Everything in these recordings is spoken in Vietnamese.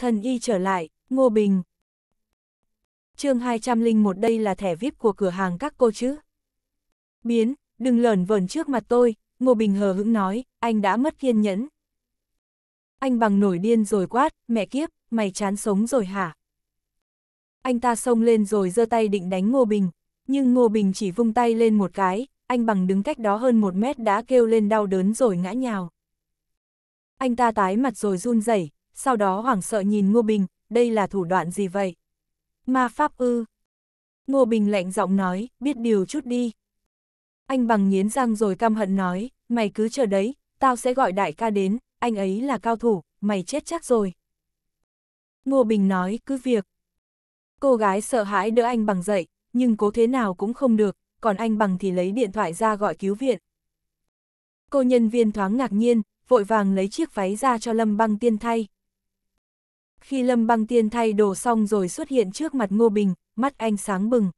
Thần y trở lại, Ngô Bình. chương 201 đây là thẻ VIP của cửa hàng các cô chứ. Biến, đừng lởn vởn trước mặt tôi, Ngô Bình hờ hững nói, anh đã mất kiên nhẫn. Anh bằng nổi điên rồi quát, mẹ kiếp, mày chán sống rồi hả? Anh ta xông lên rồi giơ tay định đánh Ngô Bình, nhưng Ngô Bình chỉ vung tay lên một cái, anh bằng đứng cách đó hơn một mét đã kêu lên đau đớn rồi ngã nhào. Anh ta tái mặt rồi run rẩy sau đó hoảng sợ nhìn Ngô Bình, đây là thủ đoạn gì vậy? Ma pháp ư. Ngô Bình lạnh giọng nói, biết điều chút đi. Anh bằng nghiến răng rồi căm hận nói, mày cứ chờ đấy, tao sẽ gọi đại ca đến, anh ấy là cao thủ, mày chết chắc rồi. Ngô Bình nói, cứ việc. Cô gái sợ hãi đỡ anh bằng dậy, nhưng cố thế nào cũng không được, còn anh bằng thì lấy điện thoại ra gọi cứu viện. Cô nhân viên thoáng ngạc nhiên, vội vàng lấy chiếc váy ra cho Lâm băng tiên thay, khi Lâm Băng Tiên thay đồ xong rồi xuất hiện trước mặt Ngô Bình, mắt anh sáng bừng.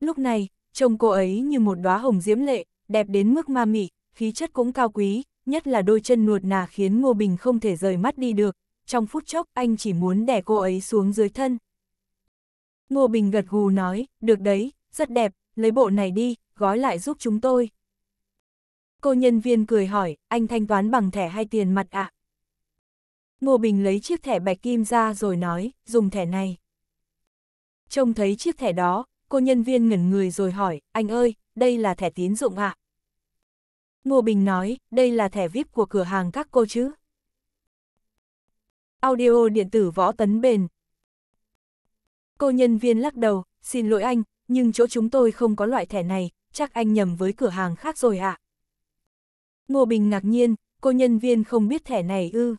Lúc này, trông cô ấy như một đóa hồng diễm lệ, đẹp đến mức ma mị, khí chất cũng cao quý, nhất là đôi chân nuột nà khiến Ngô Bình không thể rời mắt đi được. Trong phút chốc anh chỉ muốn đè cô ấy xuống dưới thân. Ngô Bình gật gù nói, được đấy, rất đẹp, lấy bộ này đi, gói lại giúp chúng tôi. Cô nhân viên cười hỏi, anh thanh toán bằng thẻ hay tiền mặt ạ? À? Ngô Bình lấy chiếc thẻ bạch kim ra rồi nói, dùng thẻ này. Trông thấy chiếc thẻ đó, cô nhân viên ngẩn người rồi hỏi, anh ơi, đây là thẻ tín dụng ạ. À? Ngô Bình nói, đây là thẻ VIP của cửa hàng các cô chứ. Audio điện tử võ tấn bền. Cô nhân viên lắc đầu, xin lỗi anh, nhưng chỗ chúng tôi không có loại thẻ này, chắc anh nhầm với cửa hàng khác rồi ạ. À? Ngô Bình ngạc nhiên, cô nhân viên không biết thẻ này ư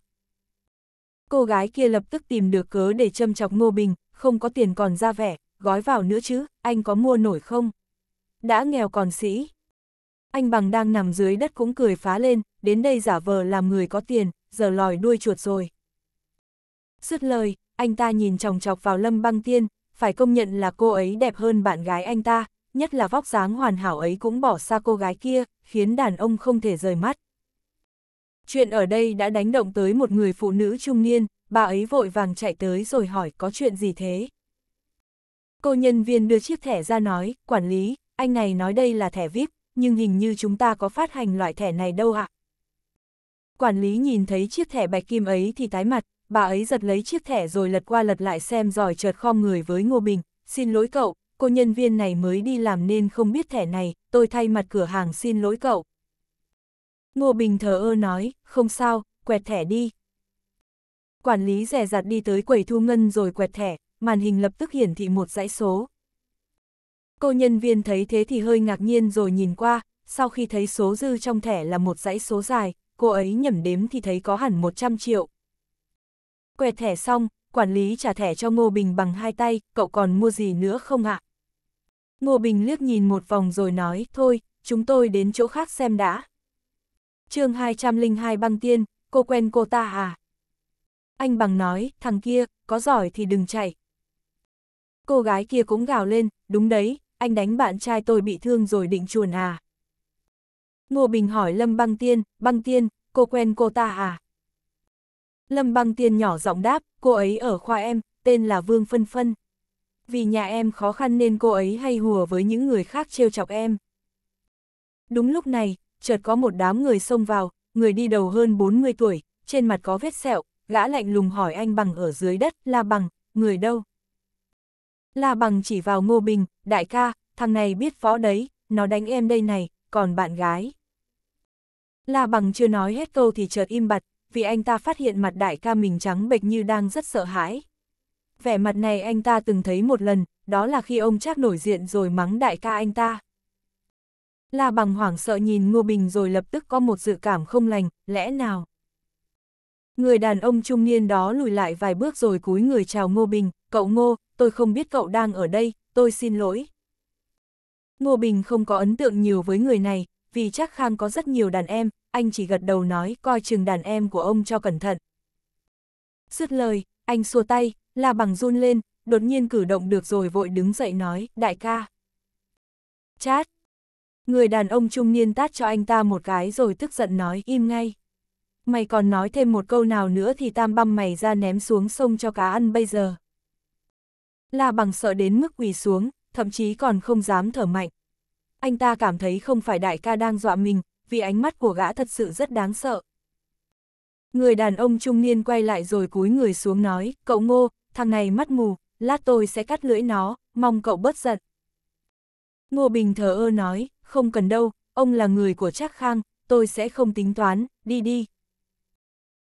cô gái kia lập tức tìm được cớ để châm chọc Ngô Bình, không có tiền còn ra vẻ, gói vào nữa chứ, anh có mua nổi không? Đã nghèo còn sĩ. Anh bằng đang nằm dưới đất cũng cười phá lên, đến đây giả vờ làm người có tiền, giờ lòi đuôi chuột rồi. Sứt lời, anh ta nhìn chòng chọc vào Lâm Băng Tiên, phải công nhận là cô ấy đẹp hơn bạn gái anh ta, nhất là vóc dáng hoàn hảo ấy cũng bỏ xa cô gái kia, khiến đàn ông không thể rời mắt. Chuyện ở đây đã đánh động tới một người phụ nữ trung niên, bà ấy vội vàng chạy tới rồi hỏi có chuyện gì thế. Cô nhân viên đưa chiếc thẻ ra nói, quản lý, anh này nói đây là thẻ VIP, nhưng hình như chúng ta có phát hành loại thẻ này đâu ạ. Quản lý nhìn thấy chiếc thẻ bạch kim ấy thì tái mặt, bà ấy giật lấy chiếc thẻ rồi lật qua lật lại xem rồi chợt khom người với Ngô Bình, xin lỗi cậu, cô nhân viên này mới đi làm nên không biết thẻ này, tôi thay mặt cửa hàng xin lỗi cậu. Ngô Bình thờ ơ nói, không sao, quẹt thẻ đi. Quản lý rẻ rặt đi tới quầy thu ngân rồi quẹt thẻ, màn hình lập tức hiển thị một dãy số. Cô nhân viên thấy thế thì hơi ngạc nhiên rồi nhìn qua, sau khi thấy số dư trong thẻ là một dãy số dài, cô ấy nhẩm đếm thì thấy có hẳn 100 triệu. Quẹt thẻ xong, quản lý trả thẻ cho Ngô Bình bằng hai tay, cậu còn mua gì nữa không ạ? Ngô Bình liếc nhìn một vòng rồi nói, thôi, chúng tôi đến chỗ khác xem đã chương 202 băng tiên, cô quen cô ta à? Anh bằng nói, thằng kia, có giỏi thì đừng chạy. Cô gái kia cũng gào lên, đúng đấy, anh đánh bạn trai tôi bị thương rồi định chuồn à? Ngô Bình hỏi Lâm băng tiên, băng tiên, cô quen cô ta à? Lâm băng tiên nhỏ giọng đáp, cô ấy ở khoa em, tên là Vương Phân Phân. Vì nhà em khó khăn nên cô ấy hay hùa với những người khác trêu chọc em. Đúng lúc này, chợt có một đám người xông vào, người đi đầu hơn 40 tuổi, trên mặt có vết sẹo, gã lạnh lùng hỏi anh bằng ở dưới đất, La bằng, người đâu? La bằng chỉ vào Ngô Bình, đại ca, thằng này biết võ đấy, nó đánh em đây này, còn bạn gái. La bằng chưa nói hết câu thì chợt im bặt, vì anh ta phát hiện mặt đại ca mình trắng bệch như đang rất sợ hãi. Vẻ mặt này anh ta từng thấy một lần, đó là khi ông chắc nổi diện rồi mắng đại ca anh ta. La bằng hoảng sợ nhìn Ngô Bình rồi lập tức có một dự cảm không lành, lẽ nào? Người đàn ông trung niên đó lùi lại vài bước rồi cúi người chào Ngô Bình, cậu Ngô, tôi không biết cậu đang ở đây, tôi xin lỗi. Ngô Bình không có ấn tượng nhiều với người này, vì chắc Khang có rất nhiều đàn em, anh chỉ gật đầu nói coi chừng đàn em của ông cho cẩn thận. Dứt lời, anh xua tay, la bằng run lên, đột nhiên cử động được rồi vội đứng dậy nói, đại ca. Chát, Người đàn ông trung niên tát cho anh ta một cái rồi tức giận nói im ngay. Mày còn nói thêm một câu nào nữa thì tam băm mày ra ném xuống sông cho cá ăn bây giờ. La bằng sợ đến mức quỳ xuống, thậm chí còn không dám thở mạnh. Anh ta cảm thấy không phải đại ca đang dọa mình, vì ánh mắt của gã thật sự rất đáng sợ. Người đàn ông trung niên quay lại rồi cúi người xuống nói, cậu ngô, thằng này mắt mù, lát tôi sẽ cắt lưỡi nó, mong cậu bớt giận. Ngô Bình thờ ơ nói, không cần đâu, ông là người của Trác Khang, tôi sẽ không tính toán, đi đi.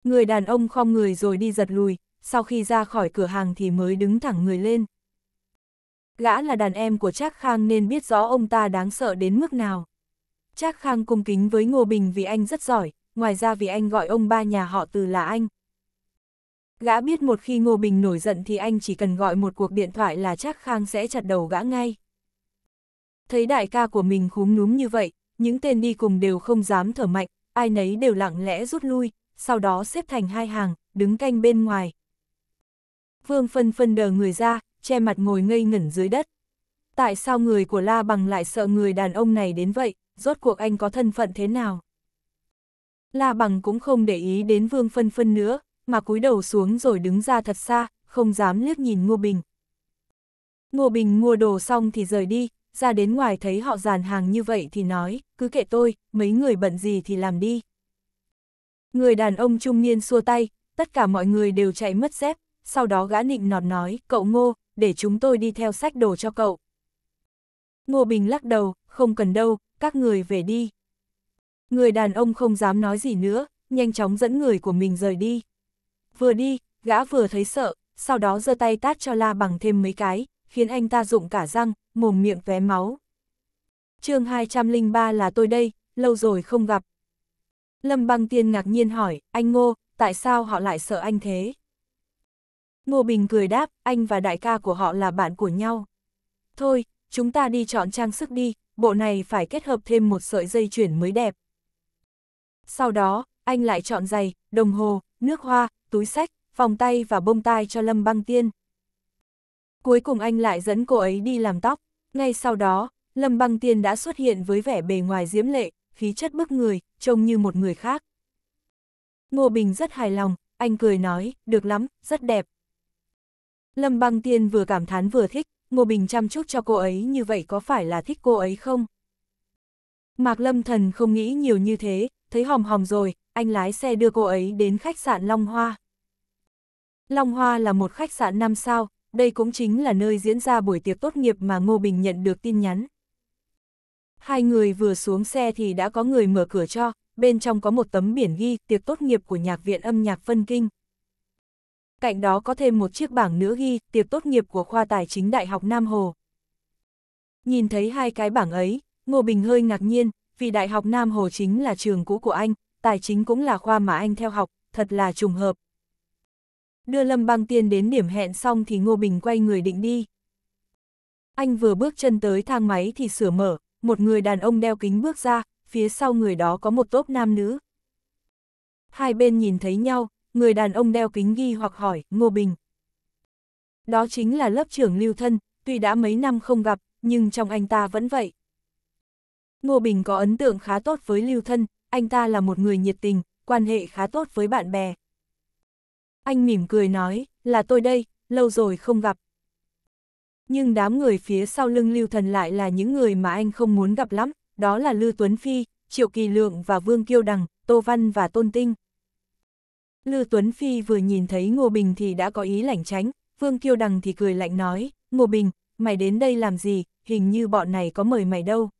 Người đàn ông khom người rồi đi giật lùi, sau khi ra khỏi cửa hàng thì mới đứng thẳng người lên. Gã là đàn em của Trác Khang nên biết rõ ông ta đáng sợ đến mức nào. Trác Khang cung kính với Ngô Bình vì anh rất giỏi, ngoài ra vì anh gọi ông ba nhà họ từ là anh. Gã biết một khi Ngô Bình nổi giận thì anh chỉ cần gọi một cuộc điện thoại là Trác Khang sẽ chặt đầu gã ngay thấy đại ca của mình khúm núm như vậy, những tên đi cùng đều không dám thở mạnh, ai nấy đều lặng lẽ rút lui, sau đó xếp thành hai hàng, đứng canh bên ngoài. Vương phân phân đờ người ra, che mặt ngồi ngây ngẩn dưới đất. Tại sao người của La Bằng lại sợ người đàn ông này đến vậy, rốt cuộc anh có thân phận thế nào? La Bằng cũng không để ý đến Vương phân phân nữa, mà cúi đầu xuống rồi đứng ra thật xa, không dám liếc nhìn Ngô Bình. Ngô Bình mua đồ xong thì rời đi, ra đến ngoài thấy họ dàn hàng như vậy thì nói, cứ kệ tôi, mấy người bận gì thì làm đi. Người đàn ông trung niên xua tay, tất cả mọi người đều chạy mất dép, sau đó gã nịnh nọt nói, cậu ngô, để chúng tôi đi theo sách đồ cho cậu. Ngô Bình lắc đầu, không cần đâu, các người về đi. Người đàn ông không dám nói gì nữa, nhanh chóng dẫn người của mình rời đi. Vừa đi, gã vừa thấy sợ, sau đó giơ tay tát cho La Bằng thêm mấy cái, khiến anh ta rụng cả răng, mồm miệng vé máu. chương 203 là tôi đây, lâu rồi không gặp. Lâm băng tiên ngạc nhiên hỏi, anh Ngô, tại sao họ lại sợ anh thế? Ngô Bình cười đáp, anh và đại ca của họ là bạn của nhau. Thôi, chúng ta đi chọn trang sức đi, bộ này phải kết hợp thêm một sợi dây chuyển mới đẹp. Sau đó, anh lại chọn giày, đồng hồ, nước hoa, túi sách, vòng tay và bông tai cho Lâm Băng Tiên. Cuối cùng anh lại dẫn cô ấy đi làm tóc. Ngay sau đó, Lâm Băng Tiên đã xuất hiện với vẻ bề ngoài diễm lệ, khí chất bức người, trông như một người khác. Ngô Bình rất hài lòng, anh cười nói, được lắm, rất đẹp. Lâm Băng Tiên vừa cảm thán vừa thích, Ngô Bình chăm chút cho cô ấy như vậy có phải là thích cô ấy không? Mạc Lâm Thần không nghĩ nhiều như thế, thấy hòm hòm rồi, anh lái xe đưa cô ấy đến khách sạn Long Hoa. Long Hoa là một khách sạn 5 sao, đây cũng chính là nơi diễn ra buổi tiệc tốt nghiệp mà Ngô Bình nhận được tin nhắn. Hai người vừa xuống xe thì đã có người mở cửa cho, bên trong có một tấm biển ghi tiệc tốt nghiệp của nhạc viện âm nhạc Vân Kinh. Cạnh đó có thêm một chiếc bảng nữa ghi tiệc tốt nghiệp của khoa tài chính Đại học Nam Hồ. Nhìn thấy hai cái bảng ấy, Ngô Bình hơi ngạc nhiên, vì Đại học Nam Hồ chính là trường cũ của anh, tài chính cũng là khoa mà anh theo học, thật là trùng hợp, đưa Lâm Bang Tiên đến điểm hẹn xong thì Ngô Bình quay người định đi. Anh vừa bước chân tới thang máy thì sửa mở, một người đàn ông đeo kính bước ra, phía sau người đó có một tốp nam nữ. Hai bên nhìn thấy nhau, người đàn ông đeo kính ghi hoặc hỏi, Ngô Bình. Đó chính là lớp trưởng lưu thân, tuy đã mấy năm không gặp, nhưng trong anh ta vẫn vậy. Ngô Bình có ấn tượng khá tốt với lưu thân, anh ta là một người nhiệt tình, quan hệ khá tốt với bạn bè. Anh mỉm cười nói, là tôi đây, lâu rồi không gặp. Nhưng đám người phía sau lưng Lưu Thần lại là những người mà anh không muốn gặp lắm, đó là Lưu Tuấn Phi, Triệu Kỳ Lượng và Vương Kiêu Đằng, Tô Văn và Tôn Tinh. Lưu Tuấn Phi vừa nhìn thấy Ngô Bình thì đã có ý lảnh tránh, Vương Kiêu Đằng thì cười lạnh nói, Ngô Bình, mày đến đây làm gì, hình như bọn này có mời mày đâu.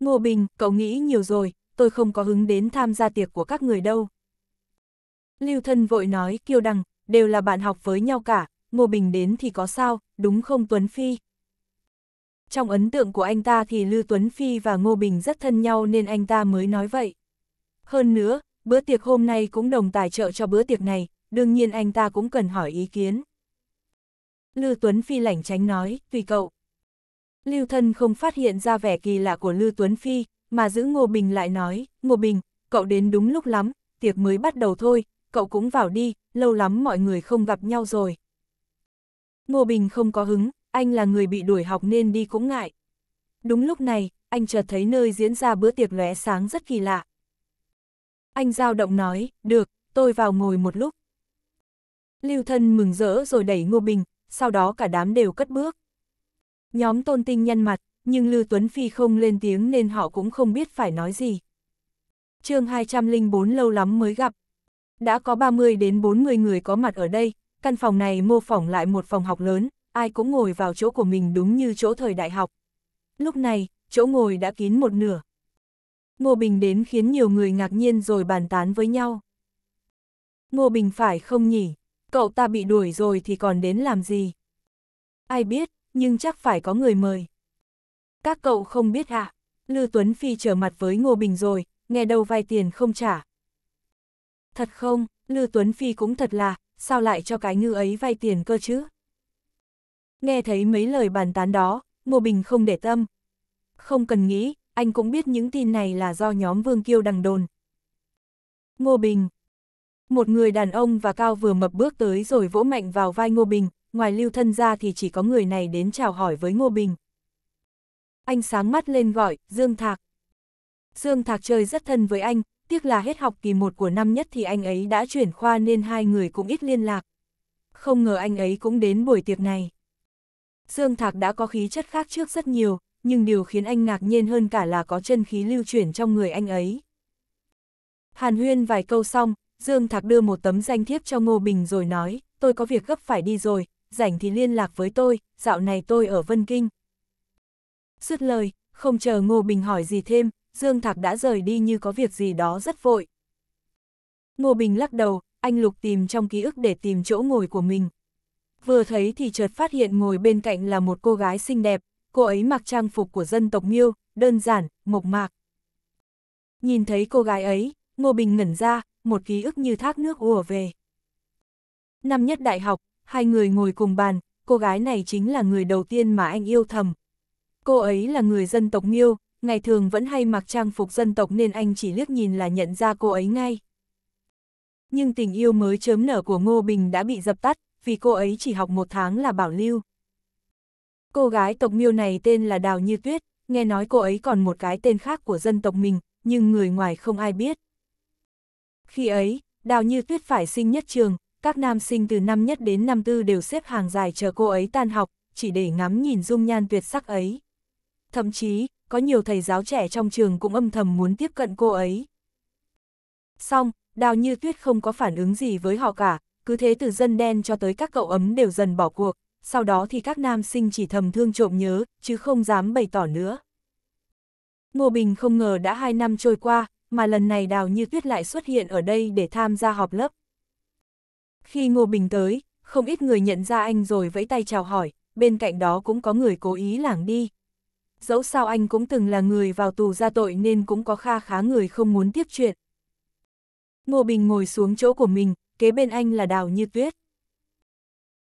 Ngô Bình, cậu nghĩ nhiều rồi, tôi không có hứng đến tham gia tiệc của các người đâu. Lưu Thân vội nói, Kiều Đằng, đều là bạn học với nhau cả, Ngô Bình đến thì có sao, đúng không Tuấn Phi? Trong ấn tượng của anh ta thì Lưu Tuấn Phi và Ngô Bình rất thân nhau nên anh ta mới nói vậy. Hơn nữa, bữa tiệc hôm nay cũng đồng tài trợ cho bữa tiệc này, đương nhiên anh ta cũng cần hỏi ý kiến. Lưu Tuấn Phi lảnh tránh nói, tùy cậu. Lưu Thân không phát hiện ra vẻ kỳ lạ của Lưu Tuấn Phi, mà giữ Ngô Bình lại nói, Ngô Bình, cậu đến đúng lúc lắm, tiệc mới bắt đầu thôi, cậu cũng vào đi, lâu lắm mọi người không gặp nhau rồi. Ngô Bình không có hứng, anh là người bị đuổi học nên đi cũng ngại. Đúng lúc này, anh chợt thấy nơi diễn ra bữa tiệc lóe sáng rất kỳ lạ. Anh giao động nói, được, tôi vào ngồi một lúc. Lưu thân mừng rỡ rồi đẩy Ngô Bình, sau đó cả đám đều cất bước. Nhóm tôn tinh nhăn mặt, nhưng Lưu Tuấn Phi không lên tiếng nên họ cũng không biết phải nói gì. chương 204 lâu lắm mới gặp, đã có 30 đến 40 người có mặt ở đây, căn phòng này mô phỏng lại một phòng học lớn, ai cũng ngồi vào chỗ của mình đúng như chỗ thời đại học. Lúc này, chỗ ngồi đã kín một nửa. Ngô Bình đến khiến nhiều người ngạc nhiên rồi bàn tán với nhau. Ngô Bình phải không nhỉ? Cậu ta bị đuổi rồi thì còn đến làm gì? Ai biết, nhưng chắc phải có người mời. Các cậu không biết ạ. À? Lư Tuấn Phi trở mặt với Ngô Bình rồi, nghe đâu vay tiền không trả, Thật không, Lư Tuấn Phi cũng thật là, sao lại cho cái ngư ấy vay tiền cơ chứ? Nghe thấy mấy lời bàn tán đó, Ngô Bình không để tâm. Không cần nghĩ, anh cũng biết những tin này là do nhóm Vương Kiêu đằng đồn. Ngô Bình Một người đàn ông và cao vừa mập bước tới rồi vỗ mạnh vào vai Ngô Bình, ngoài lưu thân ra thì chỉ có người này đến chào hỏi với Ngô Bình. Anh sáng mắt lên gọi, Dương Thạc. Dương Thạc chơi rất thân với anh, tiếc là hết học kỳ một của năm nhất thì anh ấy đã chuyển khoa nên hai người cũng ít liên lạc. Không ngờ anh ấy cũng đến buổi tiệc này. Dương Thạc đã có khí chất khác trước rất nhiều, nhưng điều khiến anh ngạc nhiên hơn cả là có chân khí lưu chuyển trong người anh ấy. Hàn huyên vài câu xong, Dương Thạc đưa một tấm danh thiếp cho Ngô Bình rồi nói, tôi có việc gấp phải đi rồi, rảnh thì liên lạc với tôi, dạo này tôi ở Vân Kinh. Dứt lời, không chờ Ngô Bình hỏi gì thêm, Dương Thạc đã rời đi như có việc gì đó rất vội. Ngô Bình lắc đầu, anh lục tìm trong ký ức để tìm chỗ ngồi của mình. Vừa thấy thì chợt phát hiện ngồi bên cạnh là một cô gái xinh đẹp, cô ấy mặc trang phục của dân tộc Miêu, đơn giản, mộc mạc. Nhìn thấy cô gái ấy, Ngô Bình ngẩn ra, một ký ức như thác nước ùa về. Năm nhất đại học, hai người ngồi cùng bàn, cô gái này chính là người đầu tiên mà anh yêu thầm. Cô ấy là người dân tộc Miêu, ngày thường vẫn hay mặc trang phục dân tộc nên anh chỉ liếc nhìn là nhận ra cô ấy ngay. Nhưng tình yêu mới chớm nở của Ngô Bình đã bị dập tắt, vì cô ấy chỉ học một tháng là bảo lưu. Cô gái tộc miêu này tên là Đào Như Tuyết, nghe nói cô ấy còn một cái tên khác của dân tộc mình, nhưng người ngoài không ai biết. Khi ấy, Đào Như Tuyết phải sinh nhất trường, các nam sinh từ năm nhất đến năm tư đều xếp hàng dài chờ cô ấy tan học, chỉ để ngắm nhìn dung nhan tuyệt sắc ấy. Thậm chí, có nhiều thầy giáo trẻ trong trường cũng âm thầm muốn tiếp cận cô ấy. Xong, Đào Như Tuyết không có phản ứng gì với họ cả, cứ thế từ dân đen cho tới các cậu ấm đều dần bỏ cuộc, sau đó thì các nam sinh chỉ thầm thương trộm nhớ, chứ không dám bày tỏ nữa. Ngô Bình không ngờ đã hai năm trôi qua, mà lần này Đào Như Tuyết lại xuất hiện ở đây để tham gia họp lớp. Khi Ngô Bình tới, không ít người nhận ra anh rồi vẫy tay chào hỏi, bên cạnh đó cũng có người cố ý lảng đi, dẫu sao anh cũng từng là người vào tù ra tội nên cũng có kha khá người không muốn tiếp chuyện. Ngô Bình ngồi xuống chỗ của mình, kế bên anh là Đào Như Tuyết.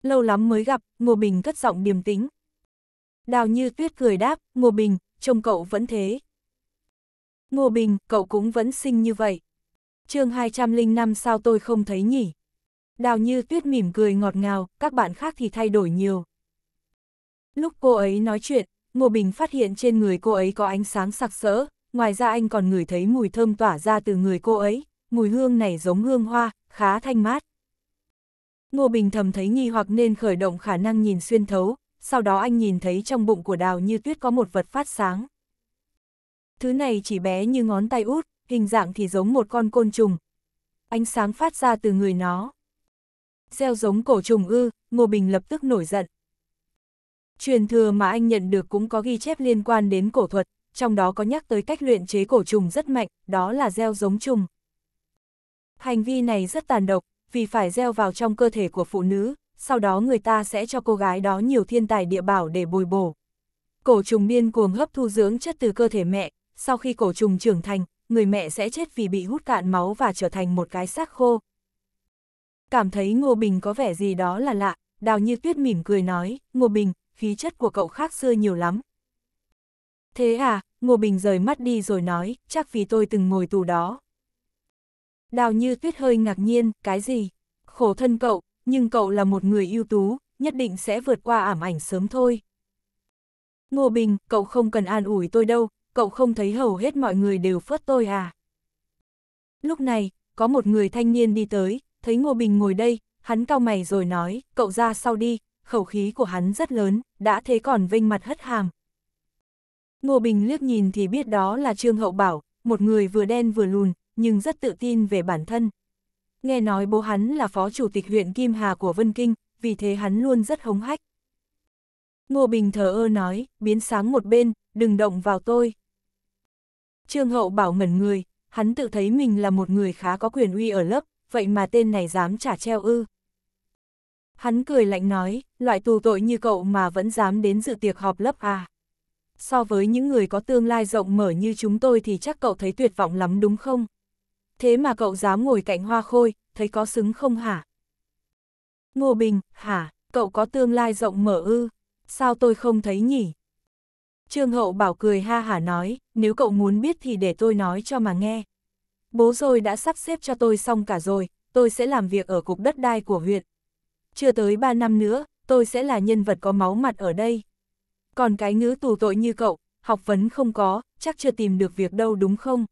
Lâu lắm mới gặp, Ngô Bình cất giọng điềm tĩnh. Đào Như Tuyết cười đáp, Ngô Bình, trông cậu vẫn thế. Ngô Bình, cậu cũng vẫn xinh như vậy. chương 205 sao tôi không thấy nhỉ? Đào Như Tuyết mỉm cười ngọt ngào, các bạn khác thì thay đổi nhiều. Lúc cô ấy nói chuyện, Ngô Bình phát hiện trên người cô ấy có ánh sáng sặc sỡ, ngoài ra anh còn ngửi thấy mùi thơm tỏa ra từ người cô ấy, mùi hương này giống hương hoa, khá thanh mát. Ngô Bình thầm thấy nghi hoặc nên khởi động khả năng nhìn xuyên thấu, sau đó anh nhìn thấy trong bụng của đào như tuyết có một vật phát sáng. Thứ này chỉ bé như ngón tay út, hình dạng thì giống một con côn trùng. Ánh sáng phát ra từ người nó. Gieo giống cổ trùng ư, Ngô Bình lập tức nổi giận. Truyền thừa mà anh nhận được cũng có ghi chép liên quan đến cổ thuật, trong đó có nhắc tới cách luyện chế cổ trùng rất mạnh, đó là gieo giống trùng. Hành vi này rất tàn độc, vì phải gieo vào trong cơ thể của phụ nữ, sau đó người ta sẽ cho cô gái đó nhiều thiên tài địa bảo để bồi bổ. Cổ trùng điên cuồng hấp thu dưỡng chất từ cơ thể mẹ, sau khi cổ trùng trưởng thành, người mẹ sẽ chết vì bị hút cạn máu và trở thành một cái xác khô. Cảm thấy Ngô Bình có vẻ gì đó là lạ, Đào Như Tuyết mỉm cười nói, Ngô Bình, khí chất của cậu khác xưa nhiều lắm. Thế à, Ngô Bình rời mắt đi rồi nói, chắc vì tôi từng ngồi tù đó. Đào như tuyết hơi ngạc nhiên, cái gì? Khổ thân cậu, nhưng cậu là một người ưu tú, nhất định sẽ vượt qua ảm ảnh sớm thôi. Ngô Bình, cậu không cần an ủi tôi đâu, cậu không thấy hầu hết mọi người đều phớt tôi à? Lúc này, có một người thanh niên đi tới, thấy Ngô Bình ngồi đây, hắn cau mày rồi nói, cậu ra sau đi, khẩu khí của hắn rất lớn, đã thế còn vinh mặt hất hàm. Ngô Bình liếc nhìn thì biết đó là Trương Hậu Bảo, một người vừa đen vừa lùn, nhưng rất tự tin về bản thân. Nghe nói bố hắn là phó chủ tịch huyện Kim Hà của Vân Kinh, vì thế hắn luôn rất hống hách. Ngô Bình thờ ơ nói, biến sáng một bên, đừng động vào tôi. Trương Hậu Bảo ngẩn người, hắn tự thấy mình là một người khá có quyền uy ở lớp, vậy mà tên này dám trả treo ư. Hắn cười lạnh nói, loại tù tội như cậu mà vẫn dám đến dự tiệc họp lớp à. So với những người có tương lai rộng mở như chúng tôi thì chắc cậu thấy tuyệt vọng lắm đúng không? Thế mà cậu dám ngồi cạnh hoa khôi, thấy có xứng không hả? Ngô Bình, hả, cậu có tương lai rộng mở ư? Sao tôi không thấy nhỉ? Trương Hậu bảo cười ha hả nói, nếu cậu muốn biết thì để tôi nói cho mà nghe. Bố rồi đã sắp xếp cho tôi xong cả rồi, tôi sẽ làm việc ở cục đất đai của huyện, chưa tới 3 năm nữa, tôi sẽ là nhân vật có máu mặt ở đây. Còn cái ngữ tù tội như cậu, học vấn không có, chắc chưa tìm được việc đâu đúng không?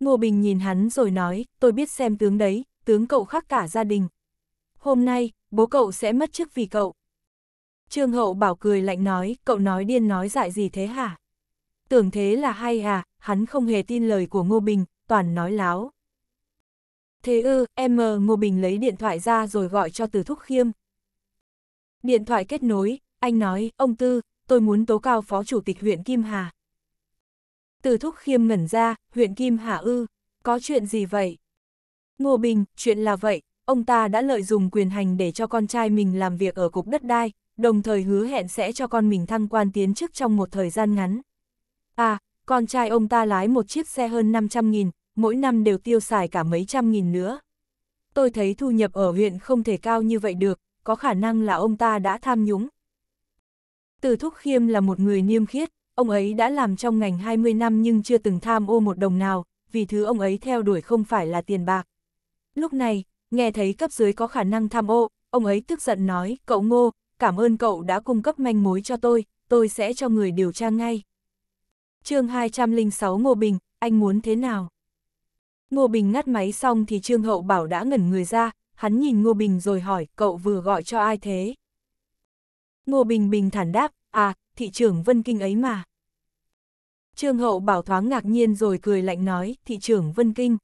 Ngô Bình nhìn hắn rồi nói, tôi biết xem tướng đấy, tướng cậu khác cả gia đình. Hôm nay, bố cậu sẽ mất chức vì cậu. Trương Hậu bảo cười lạnh nói, cậu nói điên nói dại gì thế hả? Tưởng thế là hay à, hắn không hề tin lời của Ngô Bình, toàn nói láo. Thế ư, M. Ngô Bình lấy điện thoại ra rồi gọi cho Từ Thúc Khiêm. Điện thoại kết nối, anh nói, ông Tư, tôi muốn tố cáo Phó Chủ tịch huyện Kim Hà. Từ Thúc Khiêm ngẩn ra, huyện Kim Hà ư, có chuyện gì vậy? Ngô Bình, chuyện là vậy, ông ta đã lợi dụng quyền hành để cho con trai mình làm việc ở cục đất đai, đồng thời hứa hẹn sẽ cho con mình thăng quan tiến chức trong một thời gian ngắn. À, con trai ông ta lái một chiếc xe hơn 500.000, mỗi năm đều tiêu xài cả mấy trăm nghìn nữa. Tôi thấy thu nhập ở huyện không thể cao như vậy được, có khả năng là ông ta đã tham nhũng. Từ Thúc Khiêm là một người niêm khiết, ông ấy đã làm trong ngành 20 năm nhưng chưa từng tham ô một đồng nào, vì thứ ông ấy theo đuổi không phải là tiền bạc. Lúc này, nghe thấy cấp dưới có khả năng tham ô, ông ấy tức giận nói, cậu Ngô, cảm ơn cậu đã cung cấp manh mối cho tôi, tôi sẽ cho người điều tra ngay. chương 206 Ngô Bình, anh muốn thế nào? Ngô Bình ngắt máy xong thì Trương Hậu Bảo đã ngẩn người ra, hắn nhìn Ngô Bình rồi hỏi cậu vừa gọi cho ai thế? Ngô Bình bình thản đáp, à, thị trưởng Vân Kinh ấy mà. Trương Hậu Bảo thoáng ngạc nhiên rồi cười lạnh nói, thị trưởng Vân Kinh.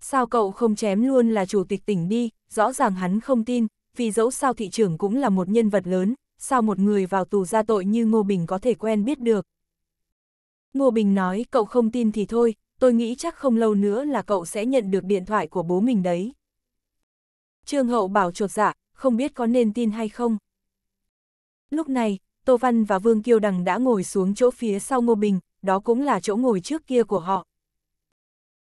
Sao cậu không chém luôn là chủ tịch tỉnh đi, rõ ràng hắn không tin, vì dẫu sao thị trưởng cũng là một nhân vật lớn, sao một người vào tù ra tội như Ngô Bình có thể quen biết được. Ngô Bình nói cậu không tin thì thôi, tôi nghĩ chắc không lâu nữa là cậu sẽ nhận được điện thoại của bố mình đấy. Trương Hậu bảo chuột dạ, không biết có nên tin hay không. Lúc này, Tô Văn và Vương Kiêu Đằng đã ngồi xuống chỗ phía sau Ngô Bình, đó cũng là chỗ ngồi trước kia của họ.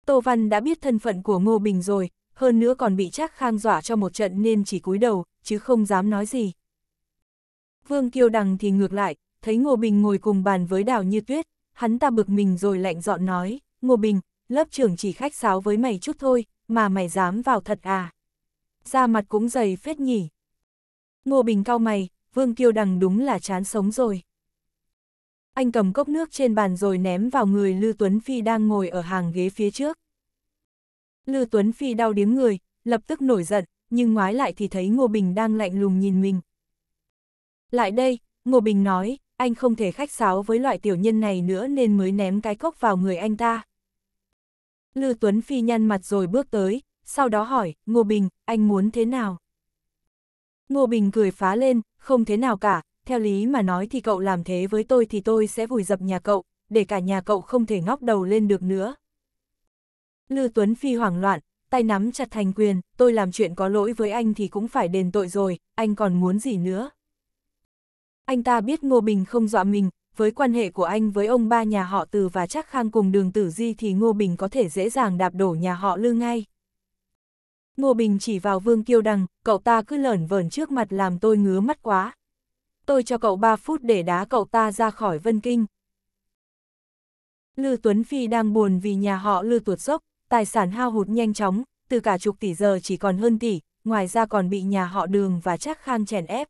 Tô Văn đã biết thân phận của Ngô Bình rồi, hơn nữa còn bị Trác Khang dọa cho một trận nên chỉ cúi đầu, chứ không dám nói gì. Vương Kiêu Đằng thì ngược lại, thấy Ngô Bình ngồi cùng bàn với Đào Như Tuyết, hắn ta bực mình rồi lạnh giọng nói. Ngô Bình, lớp trưởng chỉ khách sáo với mày chút thôi, mà mày dám vào thật à. Da mặt cũng dày phết nhỉ. Ngô Bình cau mày, Vương Kiêu Đằng đúng là chán sống rồi. Anh cầm cốc nước trên bàn rồi ném vào người Lư Tuấn Phi đang ngồi ở hàng ghế phía trước. Lư Tuấn Phi đau điếng người, lập tức nổi giận, nhưng ngoái lại thì thấy Ngô Bình đang lạnh lùng nhìn mình. Lại đây, Ngô Bình nói, anh không thể khách sáo với loại tiểu nhân này nữa nên mới ném cái cốc vào người anh ta. Lư Tuấn Phi nhăn mặt rồi bước tới, sau đó hỏi, Ngô Bình, anh muốn thế nào? Ngô Bình cười phá lên, không thế nào cả, theo lý mà nói thì cậu làm thế với tôi thì tôi sẽ vùi dập nhà cậu, để cả nhà cậu không thể ngóc đầu lên được nữa. Lư Tuấn Phi hoảng loạn, tay nắm chặt thành quyền, tôi làm chuyện có lỗi với anh thì cũng phải đền tội rồi, anh còn muốn gì nữa? Anh ta biết Ngô Bình không dọa mình, với quan hệ của anh với ông ba nhà họ Từ và Trác Khang cùng đường Tử Di thì Ngô Bình có thể dễ dàng đạp đổ nhà họ Lư ngay. Ngô Bình chỉ vào Vương Kiêu Đằng, cậu ta cứ lởn vởn trước mặt làm tôi ngứa mắt quá. Tôi cho cậu 3 phút để đá cậu ta ra khỏi Vân Kinh. Lư Tuấn Phi đang buồn vì nhà họ Lư tuột dốc, tài sản hao hụt nhanh chóng, từ cả chục tỷ giờ chỉ còn hơn tỷ, ngoài ra còn bị nhà họ Đường và Trác Khang chèn ép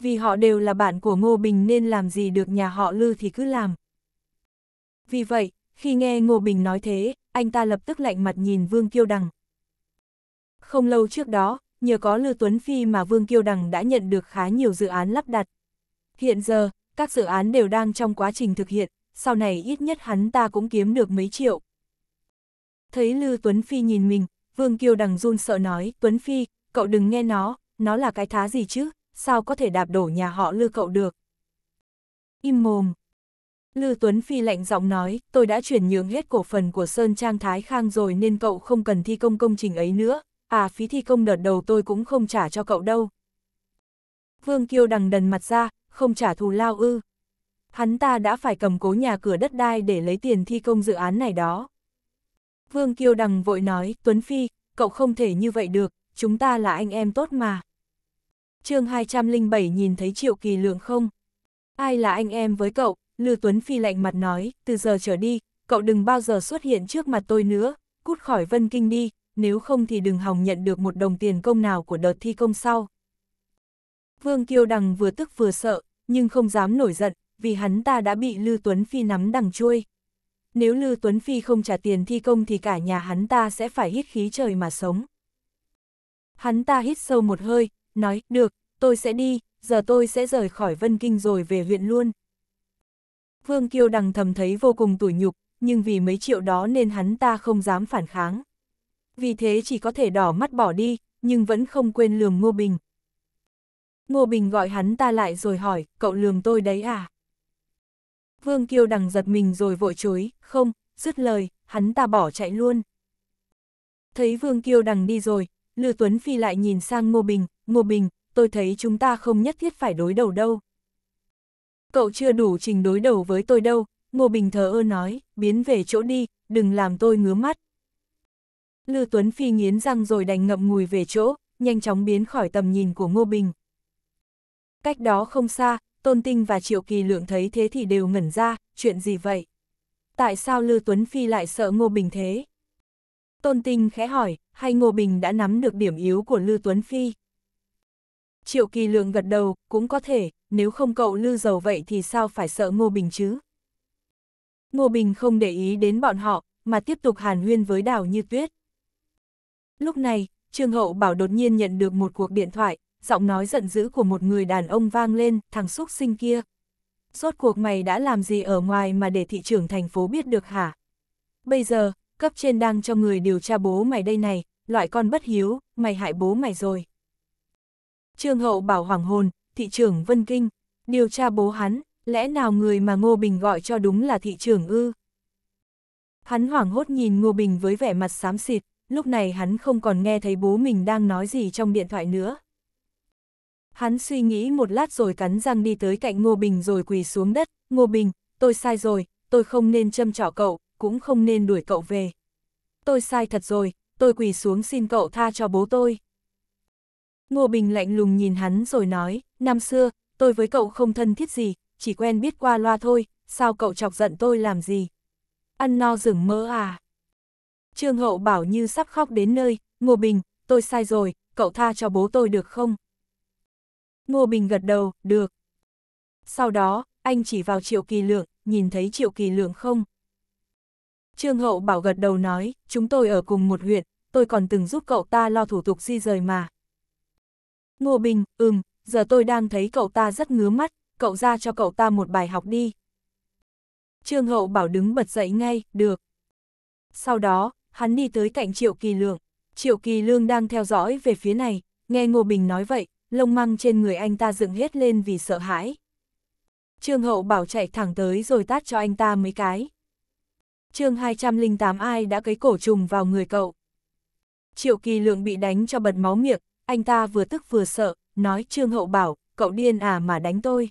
vì họ đều là bạn của Ngô Bình nên làm gì được nhà họ Lư thì cứ làm. Vì vậy, khi nghe Ngô Bình nói thế, anh ta lập tức lạnh mặt nhìn Vương Kiêu Đằng. Không lâu trước đó, nhờ có Lư Tuấn Phi mà Vương Kiêu Đằng đã nhận được khá nhiều dự án lắp đặt. Hiện giờ, các dự án đều đang trong quá trình thực hiện, sau này ít nhất hắn ta cũng kiếm được mấy triệu. Thấy Lư Tuấn Phi nhìn mình, Vương Kiêu Đằng run sợ nói, Tuấn Phi, cậu đừng nghe nó, nó là cái thá gì chứ? sao có thể đạp đổ nhà họ Lư cậu được. Im mồm. Lư Tuấn Phi lạnh giọng nói, tôi đã chuyển nhượng hết cổ phần của Sơn Trang Thái Khang rồi nên cậu không cần thi công công trình ấy nữa, à phí thi công đợt đầu tôi cũng không trả cho cậu đâu. Vương Kiêu đằng đần mặt ra, không trả thù lao ư. Hắn ta đã phải cầm cố nhà cửa đất đai để lấy tiền thi công dự án này đó. Vương Kiêu đằng vội nói, Tuấn Phi, cậu không thể như vậy được, chúng ta là anh em tốt mà chương 207 nhìn thấy Triệu Kỳ Lượng không? Ai là anh em với cậu? Lưu Tuấn Phi lạnh mặt nói, từ giờ trở đi, cậu đừng bao giờ xuất hiện trước mặt tôi nữa, cút khỏi Vân Kinh đi, nếu không thì đừng hòng nhận được một đồng tiền công nào của đợt thi công sau. Vương Kiêu Đằng vừa tức vừa sợ, nhưng không dám nổi giận, vì hắn ta đã bị Lưu Tuấn Phi nắm đằng chui. Nếu Lưu Tuấn Phi không trả tiền thi công thì cả nhà hắn ta sẽ phải hít khí trời mà sống. Hắn ta hít sâu một hơi, nói, được, tôi sẽ đi, giờ tôi sẽ rời khỏi Vân Kinh rồi về huyện luôn. Vương Kiêu Đằng thầm thấy vô cùng tủi nhục, nhưng vì mấy triệu đó nên hắn ta không dám phản kháng. Vì thế chỉ có thể đỏ mắt bỏ đi, nhưng vẫn không quên lường Ngô Bình. Ngô Bình gọi hắn ta lại rồi hỏi, cậu lường tôi đấy à? Vương Kiêu Đằng giật mình rồi vội chối, không, dứt lời, hắn ta bỏ chạy luôn. Thấy Vương Kiêu Đằng đi rồi, Lưu Tuấn Phi lại nhìn sang Ngô Bình, Ngô Bình, tôi thấy chúng ta không nhất thiết phải đối đầu đâu. Cậu chưa đủ trình đối đầu với tôi đâu, Ngô Bình thờ ơ nói, biến về chỗ đi, đừng làm tôi ngứa mắt. Lưu Tuấn Phi nghiến răng rồi đành ngậm ngùi về chỗ, nhanh chóng biến khỏi tầm nhìn của Ngô Bình. Cách đó không xa, Tôn Tinh và Triệu Kỳ Lượng thấy thế thì đều ngẩn ra, chuyện gì vậy? Tại sao Lưu Tuấn Phi lại sợ Ngô Bình thế? Tôn Tinh khẽ hỏi, hay Ngô Bình đã nắm được điểm yếu của Lư Tuấn Phi? Triệu Kỳ Lượng gật đầu, cũng có thể, nếu không cậu Lư giàu vậy thì sao phải sợ Ngô Bình chứ? Ngô Bình không để ý đến bọn họ, mà tiếp tục hàn huyên với Đào Như Tuyết. Lúc này, Trương Hậu Bảo đột nhiên nhận được một cuộc điện thoại, giọng nói giận dữ của một người đàn ông vang lên, thằng xúc sinh kia. Rốt cuộc mày đã làm gì ở ngoài mà để thị trưởng thành phố biết được hả? Bây giờ, cấp trên đang cho người điều tra bố mày đây này, loại con bất hiếu, mày hại bố mày rồi. Trương Hậu bảo hoàng hồn, thị trưởng Vân Kinh, điều tra bố hắn, lẽ nào người mà Ngô Bình gọi cho đúng là thị trưởng ư? Hắn hoảng hốt nhìn Ngô Bình với vẻ mặt xám xịt, lúc này hắn không còn nghe thấy bố mình đang nói gì trong điện thoại nữa. Hắn suy nghĩ một lát rồi cắn răng đi tới cạnh Ngô Bình rồi quỳ xuống đất, Ngô Bình, tôi sai rồi, tôi không nên châm trỏ cậu, cũng không nên đuổi cậu về. Tôi sai thật rồi, tôi quỳ xuống xin cậu tha cho bố tôi. Ngô Bình lạnh lùng nhìn hắn rồi nói, năm xưa, tôi với cậu không thân thiết gì, chỉ quen biết qua loa thôi, sao cậu chọc giận tôi làm gì? Ăn no rừng mơ à? Trương Hậu bảo như sắp khóc đến nơi, Ngô Bình, tôi sai rồi, cậu tha cho bố tôi được không? Ngô Bình gật đầu, được. Sau đó, anh chỉ vào Triệu Kỳ Lượng, nhìn thấy Triệu Kỳ Lượng không? Trương Hậu Bảo gật đầu nói, chúng tôi ở cùng một huyện, tôi còn từng giúp cậu ta lo thủ tục di rời mà. Ngô Bình, ừm, giờ tôi đang thấy cậu ta rất ngứa mắt, cậu ra cho cậu ta một bài học đi. Trương Hậu Bảo đứng bật dậy ngay, được. Sau đó, hắn đi tới cạnh Triệu Kỳ Lương. Triệu Kỳ Lương đang theo dõi về phía này, nghe Ngô Bình nói vậy, lông măng trên người anh ta dựng hết lên vì sợ hãi. Trương Hậu Bảo chạy thẳng tới rồi tát cho anh ta mấy cái chương 208 ai đã cấy cổ trùng vào người cậu. Triệu kỳ lượng bị đánh cho bật máu miệng, anh ta vừa tức vừa sợ, nói Trương Hậu bảo, cậu điên à mà đánh tôi.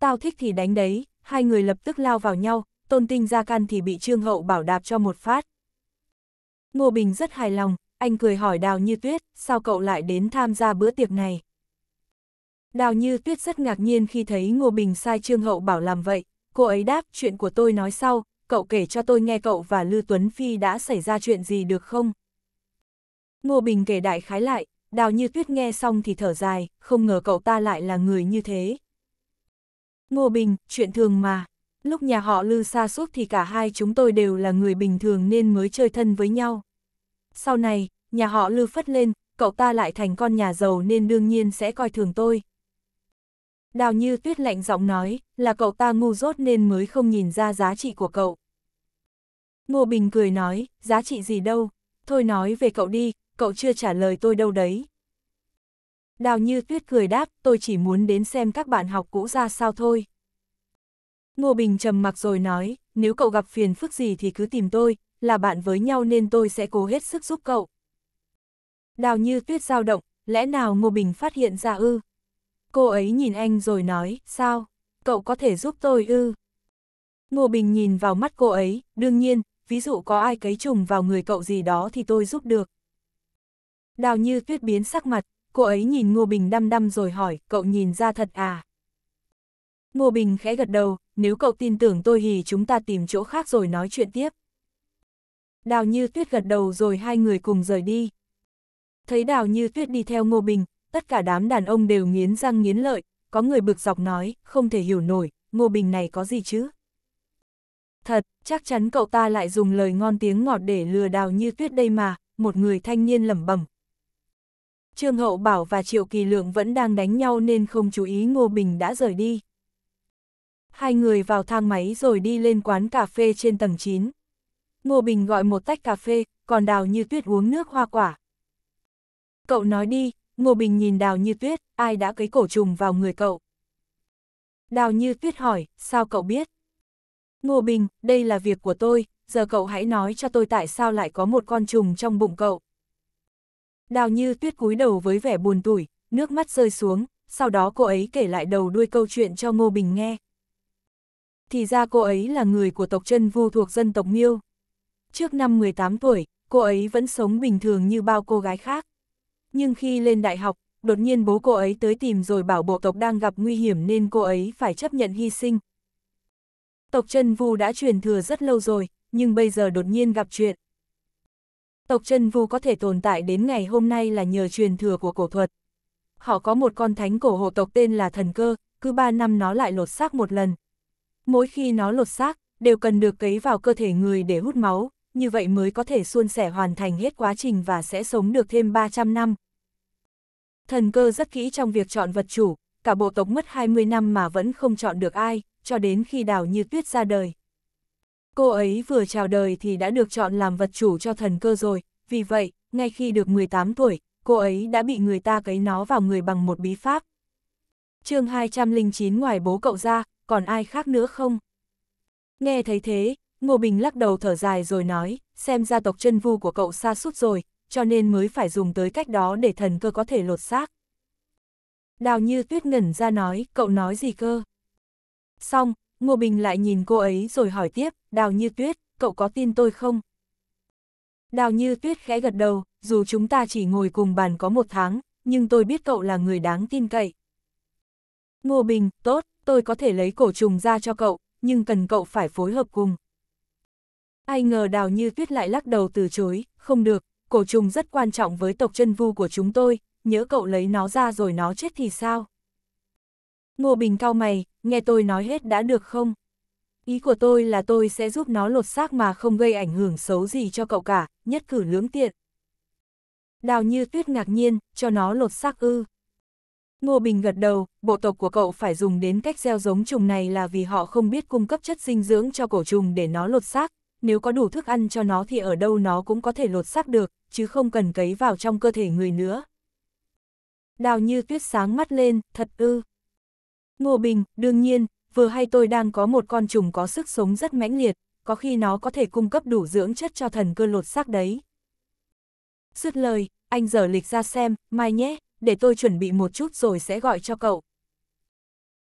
Tao thích thì đánh đấy, hai người lập tức lao vào nhau, tôn tinh ra căn thì bị Trương Hậu bảo đạp cho một phát. Ngô Bình rất hài lòng, anh cười hỏi Đào Như Tuyết, sao cậu lại đến tham gia bữa tiệc này? Đào Như Tuyết rất ngạc nhiên khi thấy Ngô Bình sai Trương Hậu bảo làm vậy, cô ấy đáp chuyện của tôi nói sau, cậu kể cho tôi nghe cậu và Lư Tuấn Phi đã xảy ra chuyện gì được không? Ngô Bình kể đại khái lại, đào như tuyết nghe xong thì thở dài, không ngờ cậu ta lại là người như thế. Ngô Bình, chuyện thường mà. Lúc nhà họ Lư xa suốt thì cả hai chúng tôi đều là người bình thường nên mới chơi thân với nhau. Sau này, nhà họ Lư phất lên, cậu ta lại thành con nhà giàu nên đương nhiên sẽ coi thường tôi. Đào như tuyết lạnh giọng nói, là cậu ta ngu dốt nên mới không nhìn ra giá trị của cậu. Ngô Bình cười nói, giá trị gì đâu, thôi nói về cậu đi, cậu chưa trả lời tôi đâu đấy. Đào như tuyết cười đáp, tôi chỉ muốn đến xem các bạn học cũ ra sao thôi. Ngô Bình trầm mặc rồi nói, nếu cậu gặp phiền phức gì thì cứ tìm tôi, là bạn với nhau nên tôi sẽ cố hết sức giúp cậu. Đào như tuyết dao động, lẽ nào Ngô Bình phát hiện ra ư? Cô ấy nhìn anh rồi nói, sao, cậu có thể giúp tôi ư? Ngô Bình nhìn vào mắt cô ấy, đương nhiên, ví dụ có ai cấy trùng vào người cậu gì đó thì tôi giúp được. Đào như tuyết biến sắc mặt, cô ấy nhìn Ngô Bình đăm đăm rồi hỏi, cậu nhìn ra thật à? Ngô Bình khẽ gật đầu, nếu cậu tin tưởng tôi thì chúng ta tìm chỗ khác rồi nói chuyện tiếp. Đào như tuyết gật đầu rồi hai người cùng rời đi. Thấy đào như tuyết đi theo Ngô Bình, tất cả đám đàn ông đều nghiến răng nghiến lợi, có người bực dọc nói, không thể hiểu nổi, Ngô Bình này có gì chứ? Thật, chắc chắn cậu ta lại dùng lời ngon tiếng ngọt để lừa đào như tuyết đây mà, một người thanh niên lẩm bẩm. Trương Hậu Bảo và Triệu Kỳ Lượng vẫn đang đánh nhau nên không chú ý Ngô Bình đã rời đi. Hai người vào thang máy rồi đi lên quán cà phê trên tầng 9. Ngô Bình gọi một tách cà phê, còn Đào Như Tuyết uống nước hoa quả. Cậu nói đi, Ngô Bình nhìn Đào Như Tuyết, ai đã cấy cổ trùng vào người cậu? Đào Như Tuyết hỏi, sao cậu biết? Ngô Bình, đây là việc của tôi, giờ cậu hãy nói cho tôi tại sao lại có một con trùng trong bụng cậu. Đào Như Tuyết cúi đầu với vẻ buồn tủi, nước mắt rơi xuống, sau đó cô ấy kể lại đầu đuôi câu chuyện cho Ngô Bình nghe. Thì ra cô ấy là người của tộc chân vu thuộc dân tộc Miêu. Trước năm 18 tuổi, cô ấy vẫn sống bình thường như bao cô gái khác nhưng khi lên đại học, đột nhiên bố cô ấy tới tìm rồi bảo bộ tộc đang gặp nguy hiểm nên cô ấy phải chấp nhận hy sinh. Tộc chân vu đã truyền thừa rất lâu rồi, nhưng bây giờ đột nhiên gặp chuyện. Tộc chân vu có thể tồn tại đến ngày hôm nay là nhờ truyền thừa của cổ thuật. Họ có một con thánh cổ hộ tộc tên là thần cơ, cứ ba năm nó lại lột xác một lần. Mỗi khi nó lột xác, đều cần được cấy vào cơ thể người để hút máu, như vậy mới có thể suôn sẻ hoàn thành hết quá trình và sẽ sống được thêm 300 năm. Thần cơ rất kỹ trong việc chọn vật chủ, cả bộ tộc mất 20 năm mà vẫn không chọn được ai, cho đến khi đào như tuyết ra đời. Cô ấy vừa chào đời thì đã được chọn làm vật chủ cho thần cơ rồi, vì vậy, ngay khi được 18 tuổi, cô ấy đã bị người ta cấy nó vào người bằng một bí pháp. chương 209 ngoài bố cậu ra, còn ai khác nữa không? Nghe thấy thế, Ngô Bình lắc đầu thở dài rồi nói, xem ra tộc chân vu của cậu xa suốt rồi, cho nên mới phải dùng tới cách đó để thần cơ có thể lột xác. Đào như tuyết ngẩn ra nói, cậu nói gì cơ? Xong, Ngô Bình lại nhìn cô ấy rồi hỏi tiếp, đào như tuyết, cậu có tin tôi không? Đào như tuyết khẽ gật đầu, dù chúng ta chỉ ngồi cùng bàn có một tháng, nhưng tôi biết cậu là người đáng tin cậy. Ngô Bình, tốt, tôi có thể lấy cổ trùng ra cho cậu, nhưng cần cậu phải phối hợp cùng. Ai ngờ đào như tuyết lại lắc đầu từ chối, không được, cổ trùng rất quan trọng với tộc chân vu của chúng tôi, nhớ cậu lấy nó ra rồi nó chết thì sao? Ngô Bình cao mày, nghe tôi nói hết đã được không? Ý của tôi là tôi sẽ giúp nó lột xác mà không gây ảnh hưởng xấu gì cho cậu cả, nhất cử lưỡng tiện. Đào như tuyết ngạc nhiên, cho nó lột xác ư. Ngô Bình gật đầu, bộ tộc của cậu phải dùng đến cách gieo giống trùng này là vì họ không biết cung cấp chất dinh dưỡng cho cổ trùng để nó lột xác, nếu có đủ thức ăn cho nó thì ở đâu nó cũng có thể lột xác được, chứ không cần cấy vào trong cơ thể người nữa. Đào như tuyết sáng mắt lên, thật ư. Ngô Bình, đương nhiên, vừa hay tôi đang có một con trùng có sức sống rất mãnh liệt, có khi nó có thể cung cấp đủ dưỡng chất cho thần cơ lột xác đấy. Dứt lời, anh dở lịch ra xem, mai nhé, để tôi chuẩn bị một chút rồi sẽ gọi cho cậu.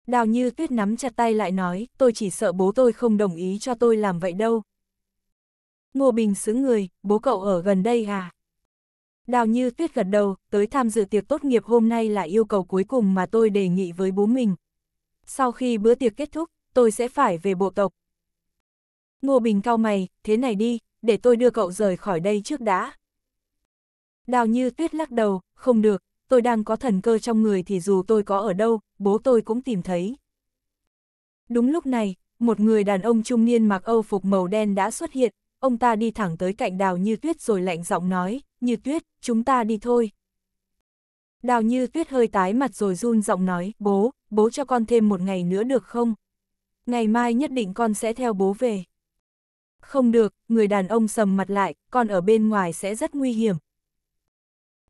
Đào như tuyết nắm chặt tay lại nói, tôi chỉ sợ bố tôi không đồng ý cho tôi làm vậy đâu, Ngô Bình xứ người, bố cậu ở gần đây à? Đào Như Tuyết gật đầu, tới tham dự tiệc tốt nghiệp hôm nay là yêu cầu cuối cùng mà tôi đề nghị với bố mình. Sau khi bữa tiệc kết thúc, tôi sẽ phải về bộ tộc. Ngô Bình cao mày, thế này đi, để tôi đưa cậu rời khỏi đây trước đã. Đào Như Tuyết lắc đầu, không được, tôi đang có thần cơ trong người thì dù tôi có ở đâu, bố tôi cũng tìm thấy. Đúng lúc này, một người đàn ông trung niên mặc âu phục màu đen đã xuất hiện, ông ta đi thẳng tới cạnh đào như tuyết rồi lạnh giọng nói, như tuyết, chúng ta đi thôi. Đào như tuyết hơi tái mặt rồi run giọng nói, bố, bố cho con thêm một ngày nữa được không? Ngày mai nhất định con sẽ theo bố về. Không được, người đàn ông sầm mặt lại, con ở bên ngoài sẽ rất nguy hiểm.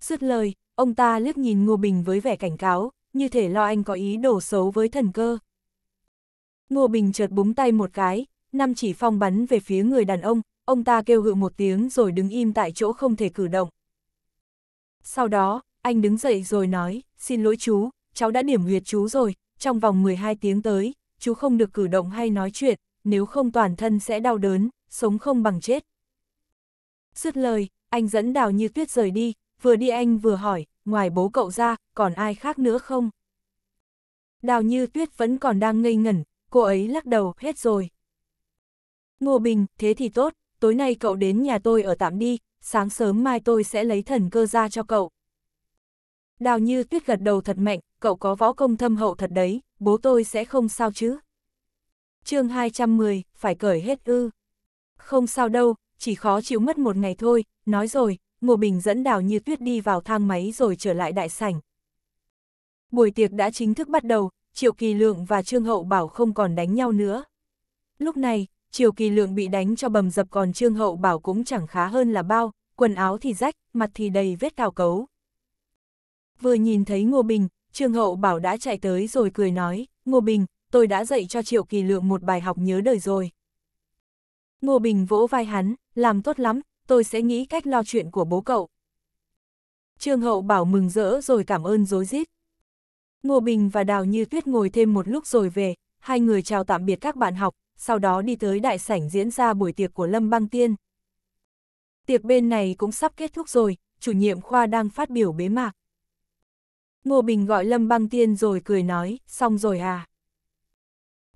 Dứt lời, ông ta liếc nhìn Ngô Bình với vẻ cảnh cáo, như thể lo anh có ý đổ xấu với thần cơ. Ngô Bình chợt búng tay một cái, năm chỉ phong bắn về phía người đàn ông, ông ta kêu hự một tiếng rồi đứng im tại chỗ không thể cử động. Sau đó, anh đứng dậy rồi nói, xin lỗi chú, cháu đã điểm huyệt chú rồi, trong vòng 12 tiếng tới, chú không được cử động hay nói chuyện, nếu không toàn thân sẽ đau đớn, sống không bằng chết. Dứt lời, anh dẫn đào như tuyết rời đi, vừa đi anh vừa hỏi, ngoài bố cậu ra, còn ai khác nữa không? Đào như tuyết vẫn còn đang ngây ngẩn, cô ấy lắc đầu, hết rồi. Ngô Bình, thế thì tốt, tối nay cậu đến nhà tôi ở tạm đi, sáng sớm mai tôi sẽ lấy thần cơ ra cho cậu. Đào như tuyết gật đầu thật mạnh, cậu có võ công thâm hậu thật đấy, bố tôi sẽ không sao chứ. chương 210, phải cởi hết ư. Không sao đâu, chỉ khó chịu mất một ngày thôi, nói rồi, Ngô Bình dẫn đào như tuyết đi vào thang máy rồi trở lại đại sảnh. Buổi tiệc đã chính thức bắt đầu, Triệu Kỳ Lượng và Trương Hậu Bảo không còn đánh nhau nữa. Lúc này, Triều Kỳ Lượng bị đánh cho bầm dập còn Trương Hậu Bảo cũng chẳng khá hơn là bao, quần áo thì rách, mặt thì đầy vết cào cấu. Vừa nhìn thấy Ngô Bình, Trương Hậu Bảo đã chạy tới rồi cười nói, Ngô Bình, tôi đã dạy cho Triệu Kỳ Lượng một bài học nhớ đời rồi. Ngô Bình vỗ vai hắn, làm tốt lắm, tôi sẽ nghĩ cách lo chuyện của bố cậu. Trương Hậu Bảo mừng rỡ rồi cảm ơn dối rít Ngô Bình và Đào Như Tuyết ngồi thêm một lúc rồi về, hai người chào tạm biệt các bạn học, sau đó đi tới đại sảnh diễn ra buổi tiệc của Lâm Băng Tiên. Tiệc bên này cũng sắp kết thúc rồi, chủ nhiệm khoa đang phát biểu bế mạc. Ngô Bình gọi Lâm Băng Tiên rồi cười nói, xong rồi à.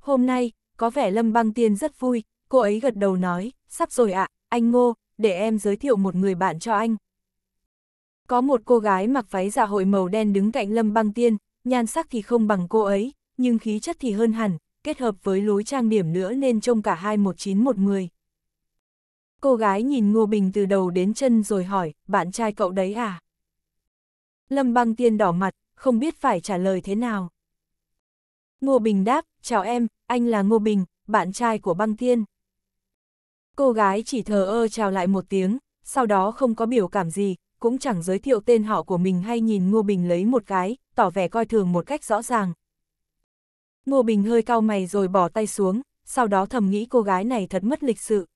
Hôm nay, có vẻ Lâm Băng Tiên rất vui, cô ấy gật đầu nói, sắp rồi ạ, à, anh Ngô, để em giới thiệu một người bạn cho anh. Có một cô gái mặc váy dạ hội màu đen đứng cạnh Lâm Băng Tiên, nhan sắc thì không bằng cô ấy, nhưng khí chất thì hơn hẳn, kết hợp với lối trang điểm nữa nên trông cả hai một chín một mười. Cô gái nhìn Ngô Bình từ đầu đến chân rồi hỏi, bạn trai cậu đấy à? Lâm băng tiên đỏ mặt, không biết phải trả lời thế nào. Ngô Bình đáp, chào em, anh là Ngô Bình, bạn trai của băng tiên. Cô gái chỉ thờ ơ chào lại một tiếng, sau đó không có biểu cảm gì, cũng chẳng giới thiệu tên họ của mình hay nhìn Ngô Bình lấy một cái, tỏ vẻ coi thường một cách rõ ràng, Ngô Bình hơi cao mày rồi bỏ tay xuống, sau đó thầm nghĩ cô gái này thật mất lịch sự.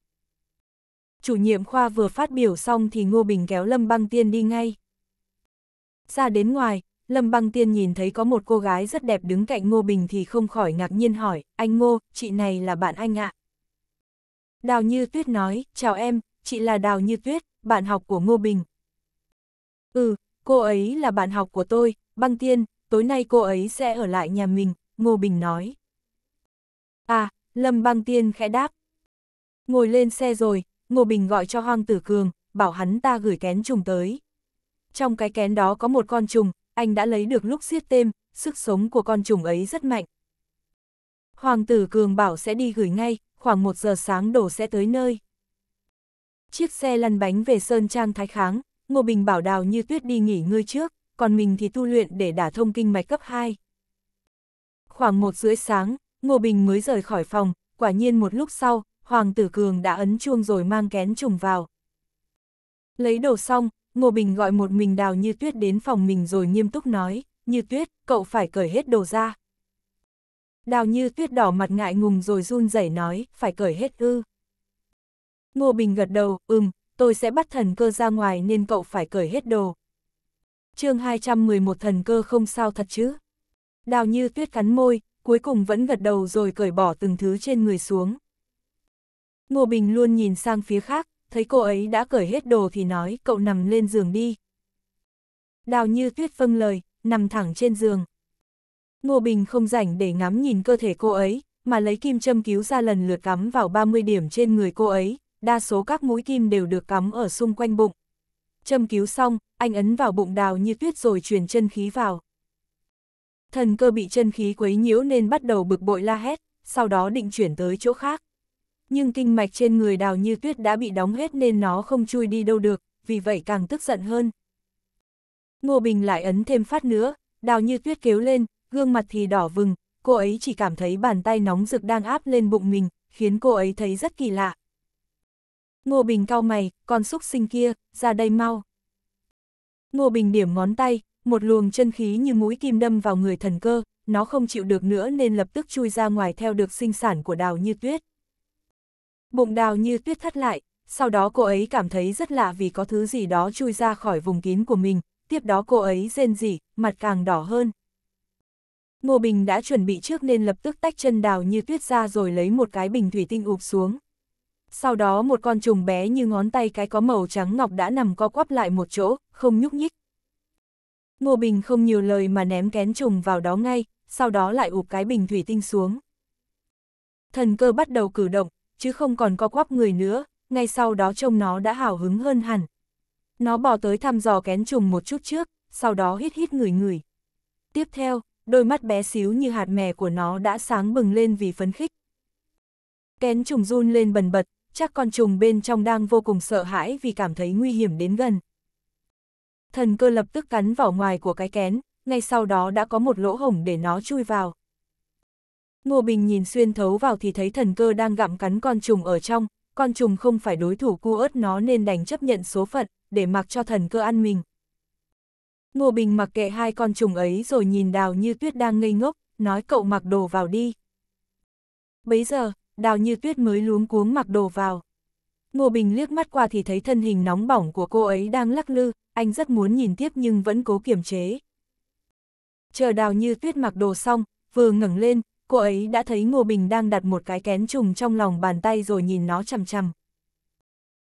Chủ nhiệm khoa vừa phát biểu xong thì Ngô Bình kéo Lâm Băng Tiên đi ngay. Ra đến ngoài, Lâm Băng Tiên nhìn thấy có một cô gái rất đẹp đứng cạnh Ngô Bình thì không khỏi ngạc nhiên hỏi, anh Ngô, chị này là bạn anh ạ. À? Đào Như Tuyết nói, chào em, chị là Đào Như Tuyết, bạn học của Ngô Bình. Ừ, cô ấy là bạn học của tôi, Băng Tiên, tối nay cô ấy sẽ ở lại nhà mình, Ngô Bình nói. À, Lâm Bang Tiên khẽ đáp. Ngồi lên xe rồi, Ngô Bình gọi cho Hoàng Tử Cường, bảo hắn ta gửi kén trùng tới. Trong cái kén đó có một con trùng, anh đã lấy được lúc xiết têm, sức sống của con trùng ấy rất mạnh. Hoàng tử Cường bảo sẽ đi gửi ngay, khoảng một giờ sáng đổ sẽ tới nơi. Chiếc xe lăn bánh về Sơn Trang Thái Kháng, Ngô Bình bảo đào như tuyết đi nghỉ ngơi trước, còn mình thì tu luyện để đả thông kinh mạch cấp 2. Khoảng một rưỡi sáng, Ngô Bình mới rời khỏi phòng, quả nhiên một lúc sau, Hoàng tử Cường đã ấn chuông rồi mang kén trùng vào. Lấy đồ xong, Ngô Bình gọi một mình đào như tuyết đến phòng mình rồi nghiêm túc nói, như tuyết, cậu phải cởi hết đồ ra. Đào như tuyết đỏ mặt ngại ngùng rồi run rẩy nói, phải cởi hết ư. Ngô Bình gật đầu, ừm, tôi sẽ bắt thần cơ ra ngoài nên cậu phải cởi hết đồ. chương 211 thần cơ không sao thật chứ. Đào như tuyết cắn môi, cuối cùng vẫn gật đầu rồi cởi bỏ từng thứ trên người xuống. Ngô Bình luôn nhìn sang phía khác, thấy cô ấy đã cởi hết đồ thì nói cậu nằm lên giường đi. Đào như tuyết vâng lời, nằm thẳng trên giường. Ngô Bình không rảnh để ngắm nhìn cơ thể cô ấy, mà lấy kim châm cứu ra lần lượt cắm vào 30 điểm trên người cô ấy, đa số các mũi kim đều được cắm ở xung quanh bụng. Châm cứu xong, anh ấn vào bụng đào như tuyết rồi truyền chân khí vào thần cơ bị chân khí quấy nhiễu nên bắt đầu bực bội la hét, sau đó định chuyển tới chỗ khác. Nhưng kinh mạch trên người đào như tuyết đã bị đóng hết nên nó không chui đi đâu được, vì vậy càng tức giận hơn. Ngô Bình lại ấn thêm phát nữa, đào như tuyết kéo lên, gương mặt thì đỏ vừng, cô ấy chỉ cảm thấy bàn tay nóng rực đang áp lên bụng mình, khiến cô ấy thấy rất kỳ lạ. Ngô Bình cau mày, con xúc sinh kia, ra đây mau. Ngô Bình điểm ngón tay, một luồng chân khí như mũi kim đâm vào người thần cơ, nó không chịu được nữa nên lập tức chui ra ngoài theo được sinh sản của đào như tuyết. Bụng đào như tuyết thắt lại, sau đó cô ấy cảm thấy rất lạ vì có thứ gì đó chui ra khỏi vùng kín của mình, tiếp đó cô ấy rên rỉ, mặt càng đỏ hơn. Ngô Bình đã chuẩn bị trước nên lập tức tách chân đào như tuyết ra rồi lấy một cái bình thủy tinh ụp xuống. Sau đó một con trùng bé như ngón tay cái có màu trắng ngọc đã nằm co quắp lại một chỗ, không nhúc nhích. Ngô Bình không nhiều lời mà ném kén trùng vào đó ngay, sau đó lại ụp cái bình thủy tinh xuống. Thần cơ bắt đầu cử động, chứ không còn co quắp người nữa, ngay sau đó trông nó đã hào hứng hơn hẳn. Nó bò tới thăm dò kén trùng một chút trước, sau đó hít hít người người. Tiếp theo, đôi mắt bé xíu như hạt mè của nó đã sáng bừng lên vì phấn khích. Kén trùng run lên bần bật, chắc con trùng bên trong đang vô cùng sợ hãi vì cảm thấy nguy hiểm đến gần thần cơ lập tức cắn vào ngoài của cái kén, ngay sau đó đã có một lỗ hổng để nó chui vào. Ngô Bình nhìn xuyên thấu vào thì thấy thần cơ đang gặm cắn con trùng ở trong, con trùng không phải đối thủ cu ớt nó nên đành chấp nhận số phận, để mặc cho thần cơ ăn mình. Ngô Bình mặc kệ hai con trùng ấy rồi nhìn đào như tuyết đang ngây ngốc, nói cậu mặc đồ vào đi. Bấy giờ, đào như tuyết mới luống cuống mặc đồ vào. Ngô Bình liếc mắt qua thì thấy thân hình nóng bỏng của cô ấy đang lắc lư, anh rất muốn nhìn tiếp nhưng vẫn cố kiềm chế. Chờ đào như tuyết mặc đồ xong, vừa ngẩng lên, cô ấy đã thấy Ngô Bình đang đặt một cái kén trùng trong lòng bàn tay rồi nhìn nó chằm chằm.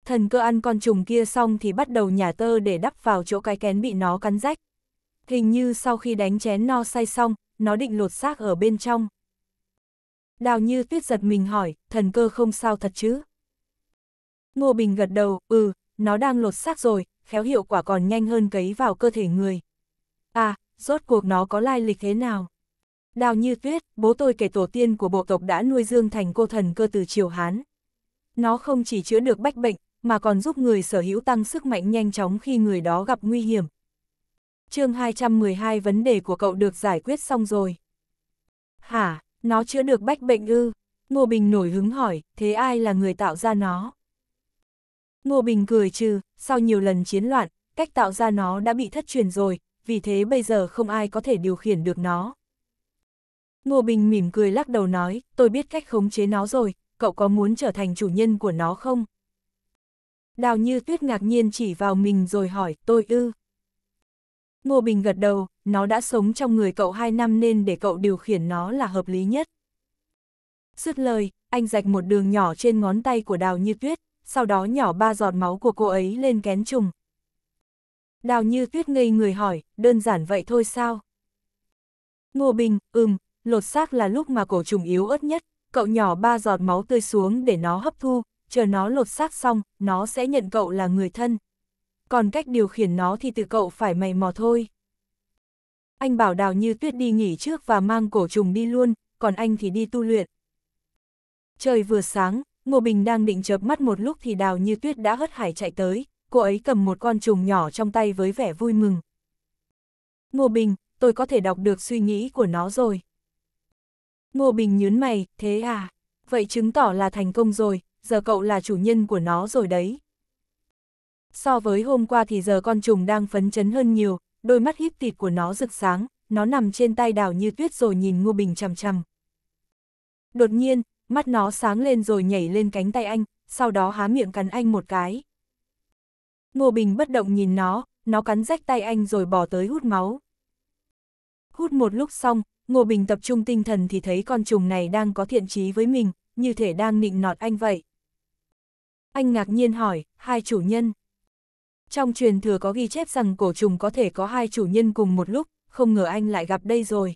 Thần cơ ăn con trùng kia xong thì bắt đầu nhả tơ để đắp vào chỗ cái kén bị nó cắn rách. Hình như sau khi đánh chén no say xong, nó định lột xác ở bên trong. Đào như tuyết giật mình hỏi, thần cơ không sao thật chứ? Ngô Bình gật đầu, ừ, nó đang lột xác rồi, khéo hiệu quả còn nhanh hơn cấy vào cơ thể người. À, rốt cuộc nó có lai lịch thế nào? Đào như tuyết, bố tôi kể tổ tiên của bộ tộc đã nuôi dương thành cô thần cơ từ triều Hán. Nó không chỉ chữa được bách bệnh, mà còn giúp người sở hữu tăng sức mạnh nhanh chóng khi người đó gặp nguy hiểm. chương 212 vấn đề của cậu được giải quyết xong rồi. Hả, nó chữa được bách bệnh ư? Ngô Bình nổi hứng hỏi, thế ai là người tạo ra nó? Ngô Bình cười trừ, sau nhiều lần chiến loạn, cách tạo ra nó đã bị thất truyền rồi, vì thế bây giờ không ai có thể điều khiển được nó. Ngô Bình mỉm cười lắc đầu nói, tôi biết cách khống chế nó rồi, cậu có muốn trở thành chủ nhân của nó không? Đào như tuyết ngạc nhiên chỉ vào mình rồi hỏi, tôi ư. Ngô Bình gật đầu, nó đã sống trong người cậu hai năm nên để cậu điều khiển nó là hợp lý nhất. Dứt lời, anh rạch một đường nhỏ trên ngón tay của đào như tuyết, sau đó nhỏ ba giọt máu của cô ấy lên kén trùng. Đào như tuyết ngây người hỏi, đơn giản vậy thôi sao? Ngô Bình, ừm, lột xác là lúc mà cổ trùng yếu ớt nhất, cậu nhỏ ba giọt máu tươi xuống để nó hấp thu, chờ nó lột xác xong, nó sẽ nhận cậu là người thân. Còn cách điều khiển nó thì tự cậu phải mày mò thôi. Anh bảo đào như tuyết đi nghỉ trước và mang cổ trùng đi luôn, còn anh thì đi tu luyện. Trời vừa sáng, Ngô Bình đang định chớp mắt một lúc thì đào như tuyết đã hất hải chạy tới, cô ấy cầm một con trùng nhỏ trong tay với vẻ vui mừng. Ngô Bình, tôi có thể đọc được suy nghĩ của nó rồi. Ngô Bình nhớn mày, thế à? Vậy chứng tỏ là thành công rồi, giờ cậu là chủ nhân của nó rồi đấy. So với hôm qua thì giờ con trùng đang phấn chấn hơn nhiều, đôi mắt híp tịt của nó rực sáng, nó nằm trên tay đào như tuyết rồi nhìn Ngô Bình chằm chằm. Đột nhiên, mắt nó sáng lên rồi nhảy lên cánh tay anh, sau đó há miệng cắn anh một cái. Ngô Bình bất động nhìn nó, nó cắn rách tay anh rồi bỏ tới hút máu. Hút một lúc xong, Ngô Bình tập trung tinh thần thì thấy con trùng này đang có thiện trí với mình, như thể đang nịnh nọt anh vậy. Anh ngạc nhiên hỏi, hai chủ nhân. Trong truyền thừa có ghi chép rằng cổ trùng có thể có hai chủ nhân cùng một lúc, không ngờ anh lại gặp đây rồi.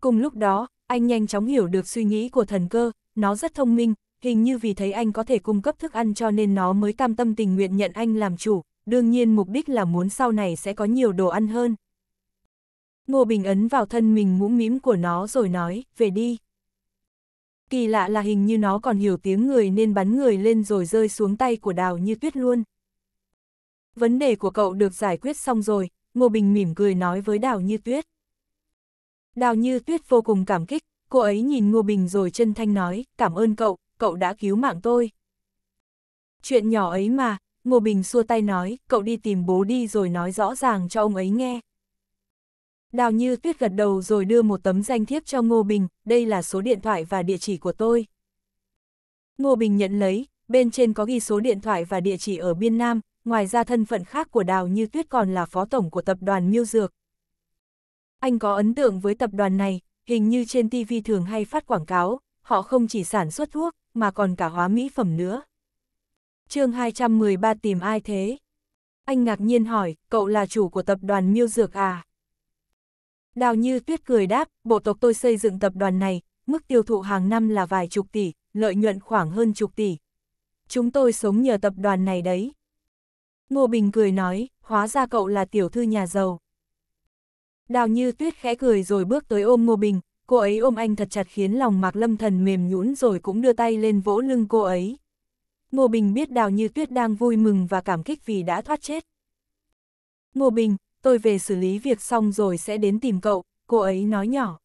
Cùng lúc đó, anh nhanh chóng hiểu được suy nghĩ của thần cơ, nó rất thông minh, hình như vì thấy anh có thể cung cấp thức ăn cho nên nó mới cam tâm tình nguyện nhận anh làm chủ, đương nhiên mục đích là muốn sau này sẽ có nhiều đồ ăn hơn. Ngô Bình ấn vào thân mình mũm mím của nó rồi nói, về đi. Kỳ lạ là hình như nó còn hiểu tiếng người nên bắn người lên rồi rơi xuống tay của đào như tuyết luôn. Vấn đề của cậu được giải quyết xong rồi, Ngô Bình mỉm cười nói với đào như tuyết. Đào như tuyết vô cùng cảm kích, cô ấy nhìn Ngô Bình rồi chân thanh nói, cảm ơn cậu, cậu đã cứu mạng tôi. Chuyện nhỏ ấy mà, Ngô Bình xua tay nói, cậu đi tìm bố đi rồi nói rõ ràng cho ông ấy nghe. Đào Như Tuyết gật đầu rồi đưa một tấm danh thiếp cho Ngô Bình, đây là số điện thoại và địa chỉ của tôi. Ngô Bình nhận lấy, bên trên có ghi số điện thoại và địa chỉ ở Biên Nam, ngoài ra thân phận khác của Đào Như Tuyết còn là phó tổng của tập đoàn Miêu Dược. Anh có ấn tượng với tập đoàn này, hình như trên TV thường hay phát quảng cáo, họ không chỉ sản xuất thuốc, mà còn cả hóa mỹ phẩm nữa. chương 213 tìm ai thế? Anh ngạc nhiên hỏi, cậu là chủ của tập đoàn Miêu Dược à? Đào Như Tuyết cười đáp, bộ tộc tôi xây dựng tập đoàn này, mức tiêu thụ hàng năm là vài chục tỷ, lợi nhuận khoảng hơn chục tỷ. Chúng tôi sống nhờ tập đoàn này đấy. Ngô Bình cười nói, hóa ra cậu là tiểu thư nhà giàu. Đào như tuyết khẽ cười rồi bước tới ôm Ngô Bình, cô ấy ôm anh thật chặt khiến lòng Mạc Lâm Thần mềm nhũn rồi cũng đưa tay lên vỗ lưng cô ấy. Ngô Bình biết Đào Như Tuyết đang vui mừng và cảm kích vì đã thoát chết. Ngô Bình, tôi về xử lý việc xong rồi sẽ đến tìm cậu, cô ấy nói nhỏ.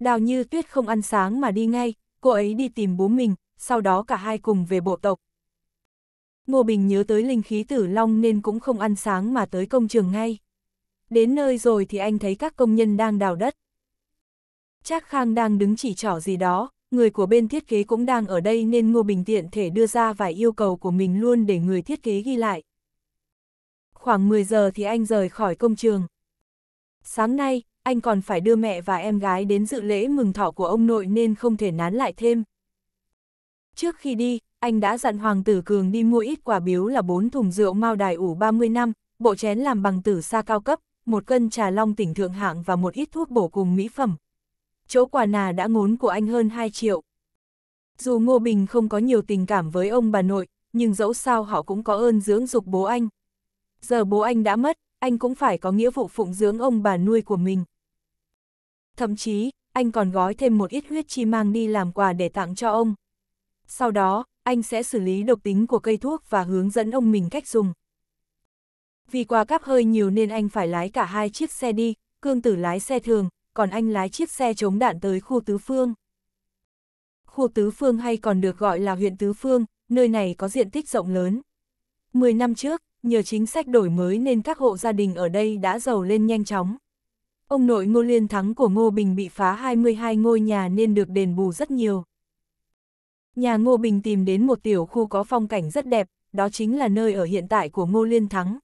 Đào Như Tuyết không ăn sáng mà đi ngay, cô ấy đi tìm bố mình, sau đó cả hai cùng về bộ tộc. Ngô Bình nhớ tới linh khí tử long nên cũng không ăn sáng mà tới công trường ngay đến nơi rồi thì anh thấy các công nhân đang đào đất. Trác Khang đang đứng chỉ trỏ gì đó, người của bên thiết kế cũng đang ở đây nên Ngô Bình tiện thể đưa ra vài yêu cầu của mình luôn để người thiết kế ghi lại. Khoảng 10 giờ thì anh rời khỏi công trường. Sáng nay, anh còn phải đưa mẹ và em gái đến dự lễ mừng thọ của ông nội nên không thể nán lại thêm. Trước khi đi, anh đã dặn Hoàng tử Cường đi mua ít quả biếu là 4 thùng rượu Mao Đài ủ 30 năm, bộ chén làm bằng tử sa cao cấp, một cân trà long tỉnh thượng hạng và một ít thuốc bổ cùng mỹ phẩm. Chỗ quà nà đã ngốn của anh hơn 2 triệu. Dù Ngô Bình không có nhiều tình cảm với ông bà nội, nhưng dẫu sao họ cũng có ơn dưỡng dục bố anh. Giờ bố anh đã mất, anh cũng phải có nghĩa vụ phụng dưỡng ông bà nuôi của mình. Thậm chí, anh còn gói thêm một ít huyết chi mang đi làm quà để tặng cho ông. Sau đó, anh sẽ xử lý độc tính của cây thuốc và hướng dẫn ông mình cách dùng. Vì qua cáp hơi nhiều nên anh phải lái cả hai chiếc xe đi, cương tử lái xe thường, còn anh lái chiếc xe chống đạn tới khu Tứ Phương. Khu Tứ Phương hay còn được gọi là huyện Tứ Phương, nơi này có diện tích rộng lớn. Mười năm trước, nhờ chính sách đổi mới nên các hộ gia đình ở đây đã giàu lên nhanh chóng. Ông nội Ngô Liên Thắng của Ngô Bình bị phá 22 ngôi nhà nên được đền bù rất nhiều. Nhà Ngô Bình tìm đến một tiểu khu có phong cảnh rất đẹp, đó chính là nơi ở hiện tại của Ngô Liên Thắng.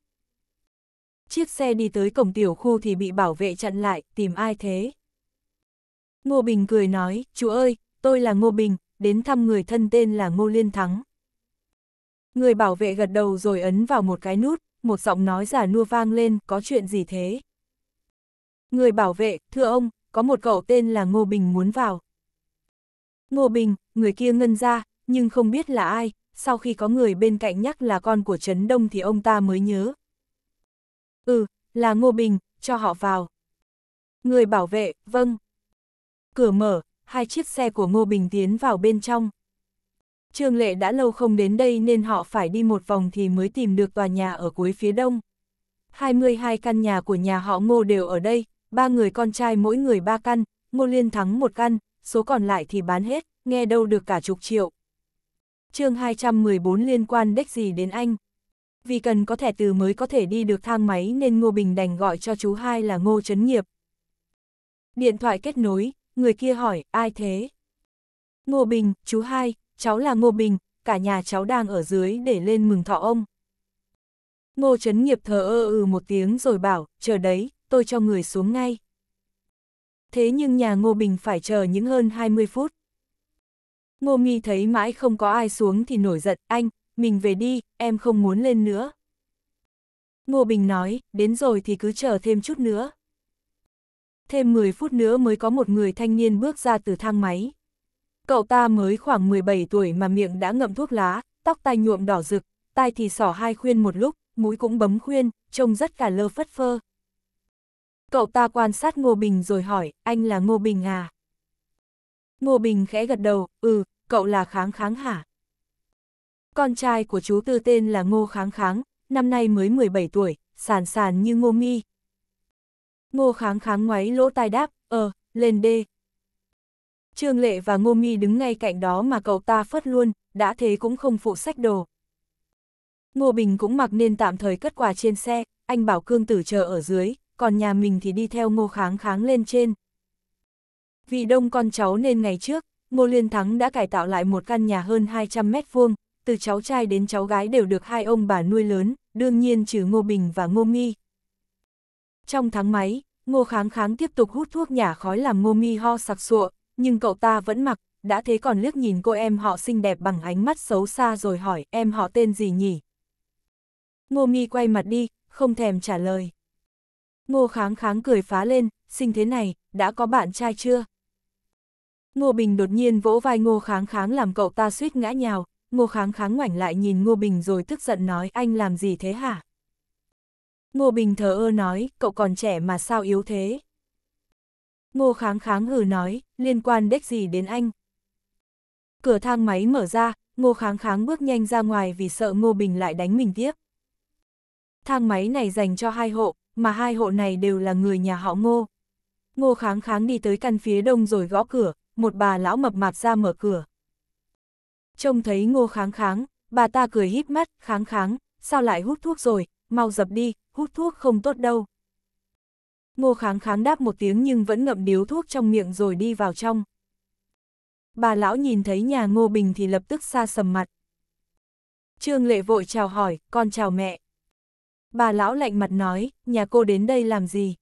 Chiếc xe đi tới cổng tiểu khu thì bị bảo vệ chặn lại, tìm ai thế? Ngô Bình cười nói, chú ơi, tôi là Ngô Bình, đến thăm người thân tên là Ngô Liên Thắng. Người bảo vệ gật đầu rồi ấn vào một cái nút, một giọng nói giả nua vang lên, có chuyện gì thế? Người bảo vệ, thưa ông, có một cậu tên là Ngô Bình muốn vào. Ngô Bình, người kia ngân ra, nhưng không biết là ai, sau khi có người bên cạnh nhắc là con của Trấn Đông thì ông ta mới nhớ, Ừ, là Ngô Bình, cho họ vào. Người bảo vệ, vâng. Cửa mở, hai chiếc xe của Ngô Bình tiến vào bên trong. Trương Lệ đã lâu không đến đây nên họ phải đi một vòng thì mới tìm được tòa nhà ở cuối phía đông. 22 căn nhà của nhà họ Ngô đều ở đây, ba người con trai mỗi người ba căn, Ngô Liên thắng một căn, số còn lại thì bán hết, nghe đâu được cả chục triệu. chương 214 liên quan đếch gì đến anh? vì cần có thẻ từ mới có thể đi được thang máy nên Ngô Bình đành gọi cho chú hai là Ngô Trấn Nghiệp. Điện thoại kết nối, người kia hỏi, ai thế? Ngô Bình, chú hai, cháu là Ngô Bình, cả nhà cháu đang ở dưới để lên mừng thọ ông. Ngô Trấn Nghiệp thờ ơ ừ một tiếng rồi bảo, chờ đấy, tôi cho người xuống ngay. Thế nhưng nhà Ngô Bình phải chờ những hơn 20 phút. Ngô Nghi thấy mãi không có ai xuống thì nổi giận, anh, mình về đi, em không muốn lên nữa. Ngô Bình nói, đến rồi thì cứ chờ thêm chút nữa. Thêm 10 phút nữa mới có một người thanh niên bước ra từ thang máy. Cậu ta mới khoảng 17 tuổi mà miệng đã ngậm thuốc lá, tóc tai nhuộm đỏ rực, tai thì sỏ hai khuyên một lúc, mũi cũng bấm khuyên, trông rất cả lơ phất phơ. Cậu ta quan sát Ngô Bình rồi hỏi, anh là Ngô Bình à? Ngô Bình khẽ gật đầu, ừ, cậu là kháng kháng hả? Con trai của chú Tư tên là Ngô Kháng Kháng, năm nay mới 17 tuổi, sàn sàn như Ngô Mi. Ngô Kháng Kháng ngoáy lỗ tai đáp, ờ, lên đê. Trương Lệ và Ngô Mi đứng ngay cạnh đó mà cậu ta phất luôn, đã thế cũng không phụ sách đồ. Ngô Bình cũng mặc nên tạm thời cất quà trên xe, anh bảo Cương Tử chờ ở dưới, còn nhà mình thì đi theo Ngô Kháng Kháng lên trên. Vì đông con cháu nên ngày trước, Ngô Liên Thắng đã cải tạo lại một căn nhà hơn 200 mét vuông, từ cháu trai đến cháu gái đều được hai ông bà nuôi lớn, đương nhiên trừ Ngô Bình và Ngô Mi. Trong tháng máy, Ngô Kháng Kháng tiếp tục hút thuốc nhả khói làm Ngô Mi ho sặc sụa, nhưng cậu ta vẫn mặc, đã thế còn liếc nhìn cô em họ xinh đẹp bằng ánh mắt xấu xa rồi hỏi em họ tên gì nhỉ? Ngô Mi quay mặt đi, không thèm trả lời. Ngô Kháng Kháng cười phá lên, xinh thế này, đã có bạn trai chưa? Ngô Bình đột nhiên vỗ vai Ngô Kháng Kháng làm cậu ta suýt ngã nhào, Ngô Kháng Kháng ngoảnh lại nhìn Ngô Bình rồi tức giận nói anh làm gì thế hả? Ngô Bình thờ ơ nói, cậu còn trẻ mà sao yếu thế? Ngô Kháng Kháng hừ nói, liên quan đếch gì đến anh? Cửa thang máy mở ra, Ngô Kháng Kháng bước nhanh ra ngoài vì sợ Ngô Bình lại đánh mình tiếp. Thang máy này dành cho hai hộ, mà hai hộ này đều là người nhà họ Ngô. Ngô Kháng Kháng đi tới căn phía đông rồi gõ cửa, một bà lão mập mạp ra mở cửa. Trông thấy ngô kháng kháng, bà ta cười híp mắt, kháng kháng, sao lại hút thuốc rồi, mau dập đi, hút thuốc không tốt đâu. Ngô kháng kháng đáp một tiếng nhưng vẫn ngậm điếu thuốc trong miệng rồi đi vào trong. Bà lão nhìn thấy nhà ngô bình thì lập tức xa sầm mặt. Trương lệ vội chào hỏi, con chào mẹ. Bà lão lạnh mặt nói, nhà cô đến đây làm gì?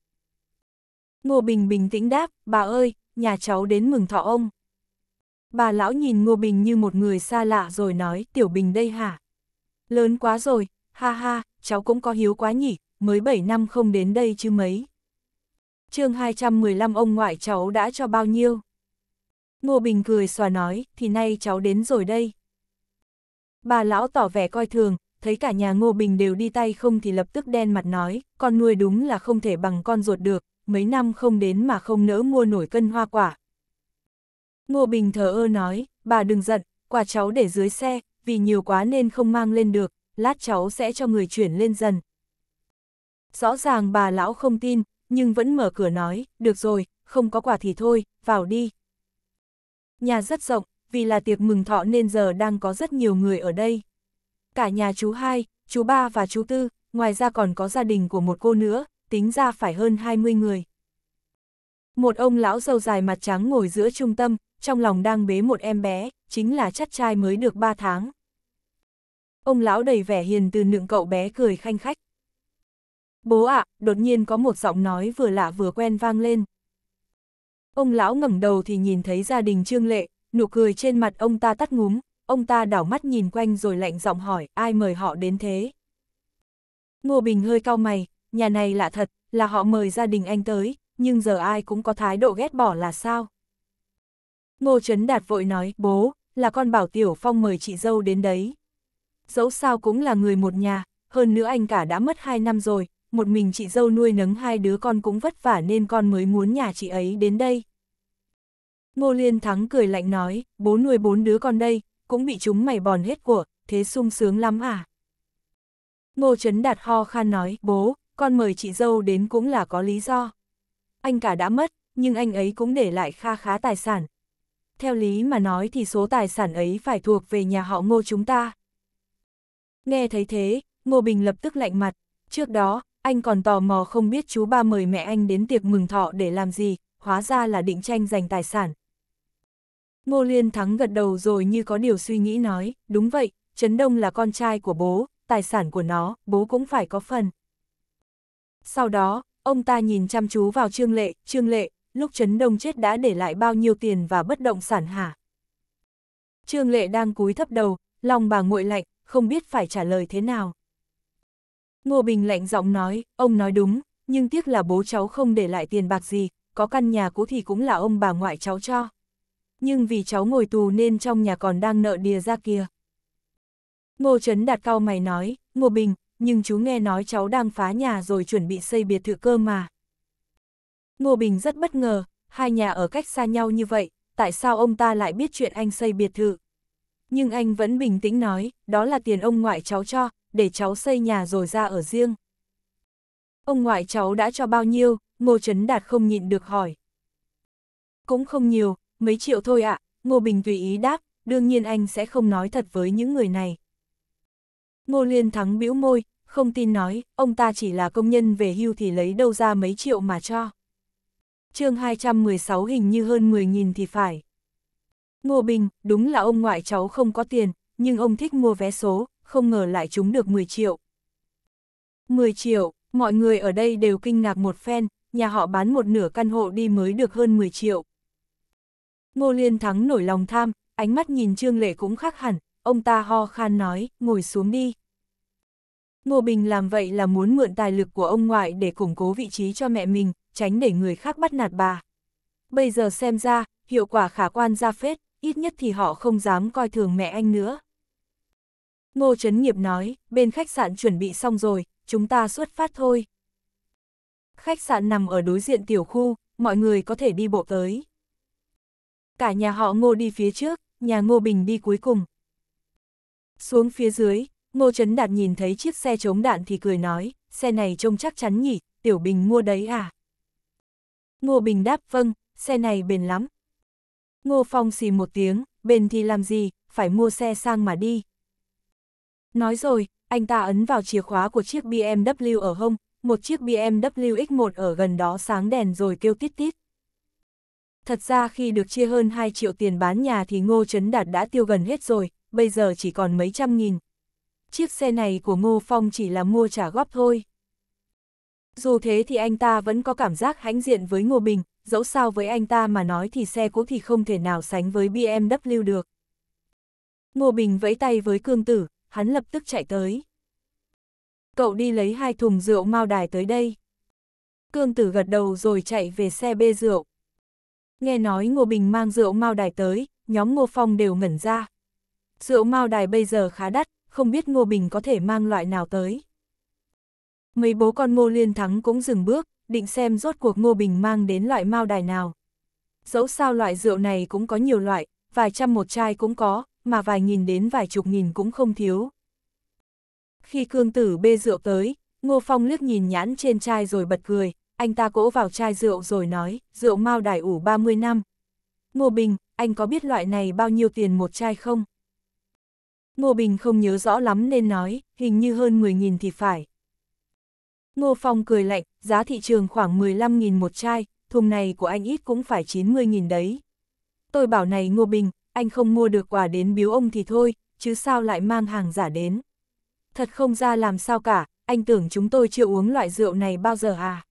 Ngô Bình bình tĩnh đáp, bà ơi, nhà cháu đến mừng thọ ông. Bà lão nhìn Ngô Bình như một người xa lạ rồi nói, Tiểu Bình đây hả? Lớn quá rồi, ha ha, cháu cũng có hiếu quá nhỉ, mới 7 năm không đến đây chứ mấy. chương 215 ông ngoại cháu đã cho bao nhiêu? Ngô Bình cười xòa nói, thì nay cháu đến rồi đây. Bà lão tỏ vẻ coi thường, thấy cả nhà Ngô Bình đều đi tay không thì lập tức đen mặt nói, con nuôi đúng là không thể bằng con ruột được, mấy năm không đến mà không nỡ mua nổi cân hoa quả, Ngô Bình thờ ơ nói, bà đừng giận, quả cháu để dưới xe, vì nhiều quá nên không mang lên được, lát cháu sẽ cho người chuyển lên dần. Rõ ràng bà lão không tin, nhưng vẫn mở cửa nói, được rồi, không có quả thì thôi, vào đi. Nhà rất rộng, vì là tiệc mừng thọ nên giờ đang có rất nhiều người ở đây. Cả nhà chú hai, chú ba và chú tư, ngoài ra còn có gia đình của một cô nữa, tính ra phải hơn 20 người. Một ông lão dâu dài mặt trắng ngồi giữa trung tâm, trong lòng đang bế một em bé, chính là chắt trai mới được 3 tháng. Ông lão đầy vẻ hiền từ nựng cậu bé cười khanh khách. Bố ạ, à, đột nhiên có một giọng nói vừa lạ vừa quen vang lên. Ông lão ngẩng đầu thì nhìn thấy gia đình trương lệ, nụ cười trên mặt ông ta tắt ngúm, ông ta đảo mắt nhìn quanh rồi lạnh giọng hỏi ai mời họ đến thế. Ngô Bình hơi cau mày, nhà này lạ thật, là họ mời gia đình anh tới, nhưng giờ ai cũng có thái độ ghét bỏ là sao? Ngô Trấn Đạt vội nói, bố, là con bảo Tiểu Phong mời chị dâu đến đấy. Dẫu sao cũng là người một nhà, hơn nữa anh cả đã mất hai năm rồi, một mình chị dâu nuôi nấng hai đứa con cũng vất vả nên con mới muốn nhà chị ấy đến đây. Ngô Liên Thắng cười lạnh nói, bố nuôi bốn đứa con đây, cũng bị chúng mày bòn hết của, thế sung sướng lắm à. Ngô Trấn Đạt ho khan nói, bố, con mời chị dâu đến cũng là có lý do. Anh cả đã mất, nhưng anh ấy cũng để lại kha khá tài sản, theo lý mà nói thì số tài sản ấy phải thuộc về nhà họ ngô chúng ta. Nghe thấy thế, Ngô Bình lập tức lạnh mặt, trước đó, anh còn tò mò không biết chú ba mời mẹ anh đến tiệc mừng thọ để làm gì, hóa ra là định tranh giành tài sản. Ngô Liên Thắng gật đầu rồi như có điều suy nghĩ nói, đúng vậy, Trấn Đông là con trai của bố, tài sản của nó, bố cũng phải có phần. Sau đó, ông ta nhìn chăm chú vào Trương Lệ, Trương Lệ, lúc Trấn Đông chết đã để lại bao nhiêu tiền và bất động sản hả? Trương Lệ đang cúi thấp đầu, lòng bà nguội lạnh, không biết phải trả lời thế nào. Ngô Bình lạnh giọng nói, ông nói đúng, nhưng tiếc là bố cháu không để lại tiền bạc gì, có căn nhà cũ thì cũng là ông bà ngoại cháu cho. Nhưng vì cháu ngồi tù nên trong nhà còn đang nợ đìa ra kia. Ngô Trấn đạt cao mày nói, Ngô Bình, nhưng chú nghe nói cháu đang phá nhà rồi chuẩn bị xây biệt thự cơ mà. Ngô Bình rất bất ngờ, hai nhà ở cách xa nhau như vậy, tại sao ông ta lại biết chuyện anh xây biệt thự? Nhưng anh vẫn bình tĩnh nói, đó là tiền ông ngoại cháu cho, để cháu xây nhà rồi ra ở riêng. Ông ngoại cháu đã cho bao nhiêu, Ngô Trấn Đạt không nhịn được hỏi. Cũng không nhiều, mấy triệu thôi ạ, Ngô Bình tùy ý đáp, đương nhiên anh sẽ không nói thật với những người này. Ngô Liên Thắng bĩu môi, không tin nói, ông ta chỉ là công nhân về hưu thì lấy đâu ra mấy triệu mà cho chương 216 hình như hơn 10.000 thì phải. Ngô Bình, đúng là ông ngoại cháu không có tiền, nhưng ông thích mua vé số, không ngờ lại trúng được 10 triệu. 10 triệu, mọi người ở đây đều kinh ngạc một phen, nhà họ bán một nửa căn hộ đi mới được hơn 10 triệu. Ngô Liên Thắng nổi lòng tham, ánh mắt nhìn Trương Lệ cũng khác hẳn, ông ta ho khan nói, ngồi xuống đi. Ngô Bình làm vậy là muốn mượn tài lực của ông ngoại để củng cố vị trí cho mẹ mình, tránh để người khác bắt nạt bà. Bây giờ xem ra, hiệu quả khả quan ra phết, ít nhất thì họ không dám coi thường mẹ anh nữa. Ngô Trấn Nghiệp nói, bên khách sạn chuẩn bị xong rồi, chúng ta xuất phát thôi. Khách sạn nằm ở đối diện tiểu khu, mọi người có thể đi bộ tới. Cả nhà họ Ngô đi phía trước, nhà Ngô Bình đi cuối cùng. Xuống phía dưới, Ngô Trấn Đạt nhìn thấy chiếc xe chống đạn thì cười nói, xe này trông chắc chắn nhỉ, Tiểu Bình mua đấy à? Ngô Bình đáp vâng, xe này bền lắm. Ngô Phong xì một tiếng, bền thì làm gì, phải mua xe sang mà đi. Nói rồi, anh ta ấn vào chìa khóa của chiếc BMW ở hông, một chiếc BMW X1 ở gần đó sáng đèn rồi kêu tít tít. Thật ra khi được chia hơn 2 triệu tiền bán nhà thì Ngô Trấn Đạt đã tiêu gần hết rồi, bây giờ chỉ còn mấy trăm nghìn. Chiếc xe này của Ngô Phong chỉ là mua trả góp thôi. Dù thế thì anh ta vẫn có cảm giác hãnh diện với Ngô Bình, dẫu sao với anh ta mà nói thì xe cũ thì không thể nào sánh với BMW được. Ngô Bình vẫy tay với cương tử, hắn lập tức chạy tới. Cậu đi lấy hai thùng rượu mao đài tới đây. Cương tử gật đầu rồi chạy về xe bê rượu. Nghe nói Ngô Bình mang rượu mao đài tới, nhóm Ngô Phong đều ngẩn ra. Rượu mao đài bây giờ khá đắt, không biết Ngô Bình có thể mang loại nào tới. Mấy bố con ngô liên thắng cũng dừng bước, định xem rốt cuộc ngô bình mang đến loại mao đài nào. Dẫu sao loại rượu này cũng có nhiều loại, vài trăm một chai cũng có, mà vài nghìn đến vài chục nghìn cũng không thiếu. Khi cương tử bê rượu tới, ngô phong liếc nhìn nhãn trên chai rồi bật cười, anh ta cỗ vào chai rượu rồi nói, rượu mao đài ủ 30 năm. Ngô Bình, anh có biết loại này bao nhiêu tiền một chai không? Ngô Bình không nhớ rõ lắm nên nói, hình như hơn 10.000 thì phải. Ngô Phong cười lạnh, giá thị trường khoảng 15.000 một chai, thùng này của anh ít cũng phải 90.000 đấy. Tôi bảo này Ngô Bình, anh không mua được quà đến biếu ông thì thôi, chứ sao lại mang hàng giả đến. Thật không ra làm sao cả, anh tưởng chúng tôi chưa uống loại rượu này bao giờ à.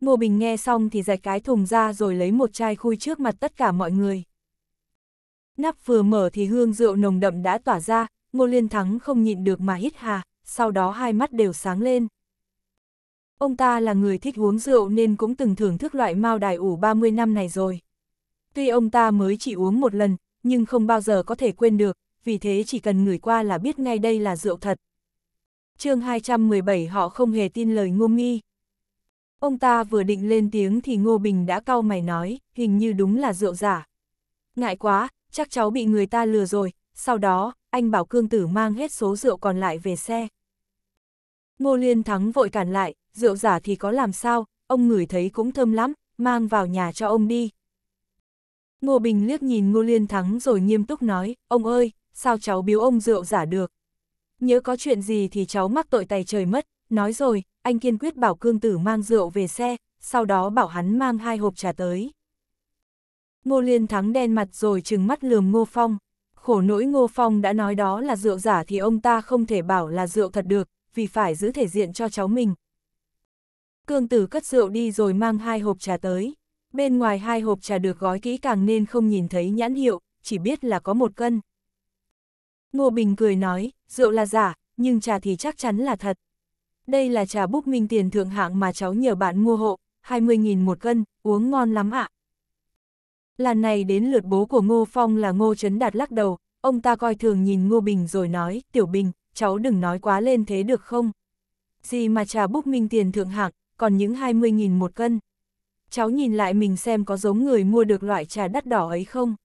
Ngô Bình nghe xong thì giật cái thùng ra rồi lấy một chai khui trước mặt tất cả mọi người. Nắp vừa mở thì hương rượu nồng đậm đã tỏa ra, Ngô Liên Thắng không nhịn được mà hít hà, sau đó hai mắt đều sáng lên. Ông ta là người thích uống rượu nên cũng từng thưởng thức loại mao đài ủ 30 năm này rồi. Tuy ông ta mới chỉ uống một lần, nhưng không bao giờ có thể quên được, vì thế chỉ cần ngửi qua là biết ngay đây là rượu thật. chương 217 họ không hề tin lời ngô nghi. Ông ta vừa định lên tiếng thì Ngô Bình đã cau mày nói, hình như đúng là rượu giả. Ngại quá, chắc cháu bị người ta lừa rồi, sau đó, anh bảo cương tử mang hết số rượu còn lại về xe. Ngô Liên Thắng vội cản lại, rượu giả thì có làm sao, ông ngửi thấy cũng thơm lắm, mang vào nhà cho ông đi. Ngô Bình liếc nhìn Ngô Liên Thắng rồi nghiêm túc nói, ông ơi, sao cháu biếu ông rượu giả được. Nhớ có chuyện gì thì cháu mắc tội tay trời mất, nói rồi, anh kiên quyết bảo cương tử mang rượu về xe, sau đó bảo hắn mang hai hộp trà tới. Ngô Liên Thắng đen mặt rồi trừng mắt lườm Ngô Phong. Khổ nỗi Ngô Phong đã nói đó là rượu giả thì ông ta không thể bảo là rượu thật được, vì phải giữ thể diện cho cháu mình, Cương tử cất rượu đi rồi mang hai hộp trà tới. Bên ngoài hai hộp trà được gói kỹ càng nên không nhìn thấy nhãn hiệu, chỉ biết là có một cân. Ngô Bình cười nói, rượu là giả, nhưng trà thì chắc chắn là thật. Đây là trà búc minh tiền thượng hạng mà cháu nhờ bạn mua hộ, 20.000 một cân, uống ngon lắm ạ. Lần này đến lượt bố của Ngô Phong là Ngô Trấn Đạt lắc đầu, ông ta coi thường nhìn Ngô Bình rồi nói, Tiểu Bình, cháu đừng nói quá lên thế được không? Gì mà trà búc minh tiền thượng hạng, còn những 20.000 một cân. Cháu nhìn lại mình xem có giống người mua được loại trà đắt đỏ ấy không.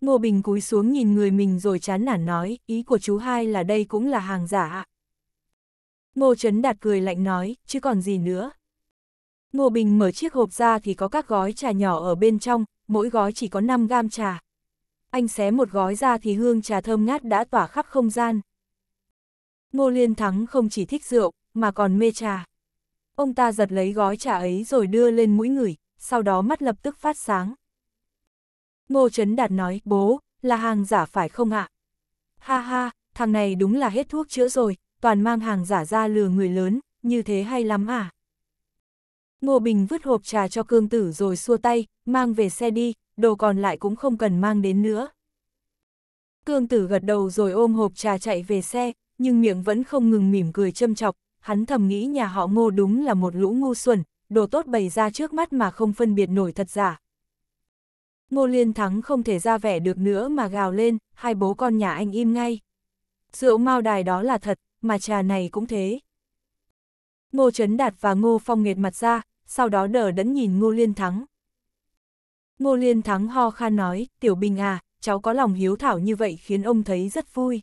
Ngô Bình cúi xuống nhìn người mình rồi chán nản nói, ý của chú hai là đây cũng là hàng giả ạ. Ngô Trấn Đạt cười lạnh nói, chứ còn gì nữa. Ngô Bình mở chiếc hộp ra thì có các gói trà nhỏ ở bên trong, mỗi gói chỉ có 5 gam trà. Anh xé một gói ra thì hương trà thơm ngát đã tỏa khắp không gian. Ngô Liên Thắng không chỉ thích rượu, mà còn mê trà. Ông ta giật lấy gói trà ấy rồi đưa lên mũi người, sau đó mắt lập tức phát sáng. Ngô Trấn Đạt nói, bố, là hàng giả phải không ạ? Ha ha, thằng này đúng là hết thuốc chữa rồi, toàn mang hàng giả ra lừa người lớn, như thế hay lắm à? Ngô Bình vứt hộp trà cho cương tử rồi xua tay, mang về xe đi, đồ còn lại cũng không cần mang đến nữa. Cương tử gật đầu rồi ôm hộp trà chạy về xe, nhưng miệng vẫn không ngừng mỉm cười châm chọc, hắn thầm nghĩ nhà họ ngô đúng là một lũ ngu xuẩn, đồ tốt bày ra trước mắt mà không phân biệt nổi thật giả. Ngô Liên Thắng không thể ra vẻ được nữa mà gào lên, hai bố con nhà anh im ngay. Rượu mao đài đó là thật, mà trà này cũng thế. Ngô Trấn Đạt và Ngô Phong nghệt mặt ra, sau đó đờ đẫn nhìn Ngô Liên Thắng. Ngô Liên Thắng ho khan nói, Tiểu Bình à, cháu có lòng hiếu thảo như vậy khiến ông thấy rất vui.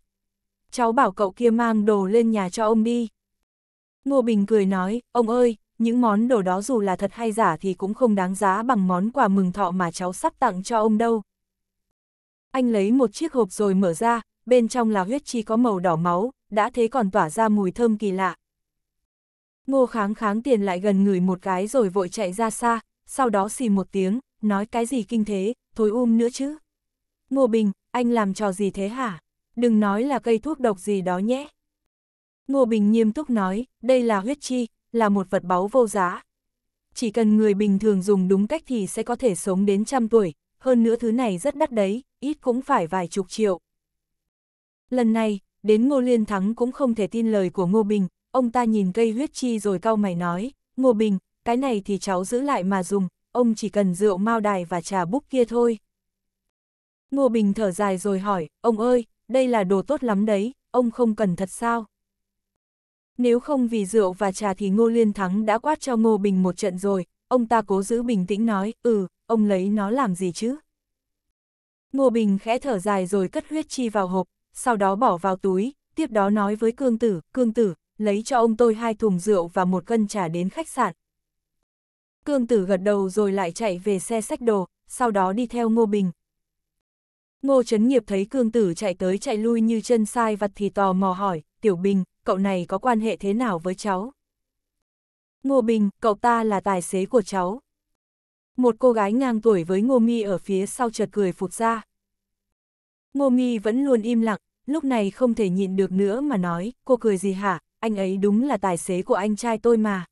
Cháu bảo cậu kia mang đồ lên nhà cho ông đi. Ngô Bình cười nói, ông ơi, những món đồ đó dù là thật hay giả thì cũng không đáng giá bằng món quà mừng thọ mà cháu sắp tặng cho ông đâu. Anh lấy một chiếc hộp rồi mở ra, bên trong là huyết chi có màu đỏ máu, đã thế còn tỏa ra mùi thơm kỳ lạ. Ngô kháng kháng tiền lại gần người một cái rồi vội chạy ra xa, sau đó xì một tiếng, nói cái gì kinh thế, thối um nữa chứ. Ngô Bình, anh làm trò gì thế hả? Đừng nói là cây thuốc độc gì đó nhé. Ngô Bình nghiêm túc nói, đây là huyết chi, là một vật báu vô giá. Chỉ cần người bình thường dùng đúng cách thì sẽ có thể sống đến trăm tuổi, hơn nữa thứ này rất đắt đấy, ít cũng phải vài chục triệu. Lần này, đến Ngô Liên Thắng cũng không thể tin lời của Ngô Bình, ông ta nhìn cây huyết chi rồi cau mày nói, Ngô Bình, cái này thì cháu giữ lại mà dùng, ông chỉ cần rượu mao đài và trà búc kia thôi. Ngô Bình thở dài rồi hỏi, ông ơi, đây là đồ tốt lắm đấy, ông không cần thật sao? Nếu không vì rượu và trà thì Ngô Liên Thắng đã quát cho Ngô Bình một trận rồi, ông ta cố giữ bình tĩnh nói, ừ, ông lấy nó làm gì chứ? Ngô Bình khẽ thở dài rồi cất huyết chi vào hộp, sau đó bỏ vào túi, tiếp đó nói với cương tử, cương tử, lấy cho ông tôi hai thùng rượu và một cân trà đến khách sạn. Cương tử gật đầu rồi lại chạy về xe sách đồ, sau đó đi theo Ngô Bình. Ngô Trấn Nghiệp thấy cương tử chạy tới chạy lui như chân sai vặt thì tò mò hỏi, Tiểu Bình, cậu này có quan hệ thế nào với cháu? Ngô Bình, cậu ta là tài xế của cháu. Một cô gái ngang tuổi với Ngô Mi ở phía sau chợt cười phụt ra. Ngô Mi vẫn luôn im lặng, lúc này không thể nhịn được nữa mà nói, cô cười gì hả, anh ấy đúng là tài xế của anh trai tôi mà.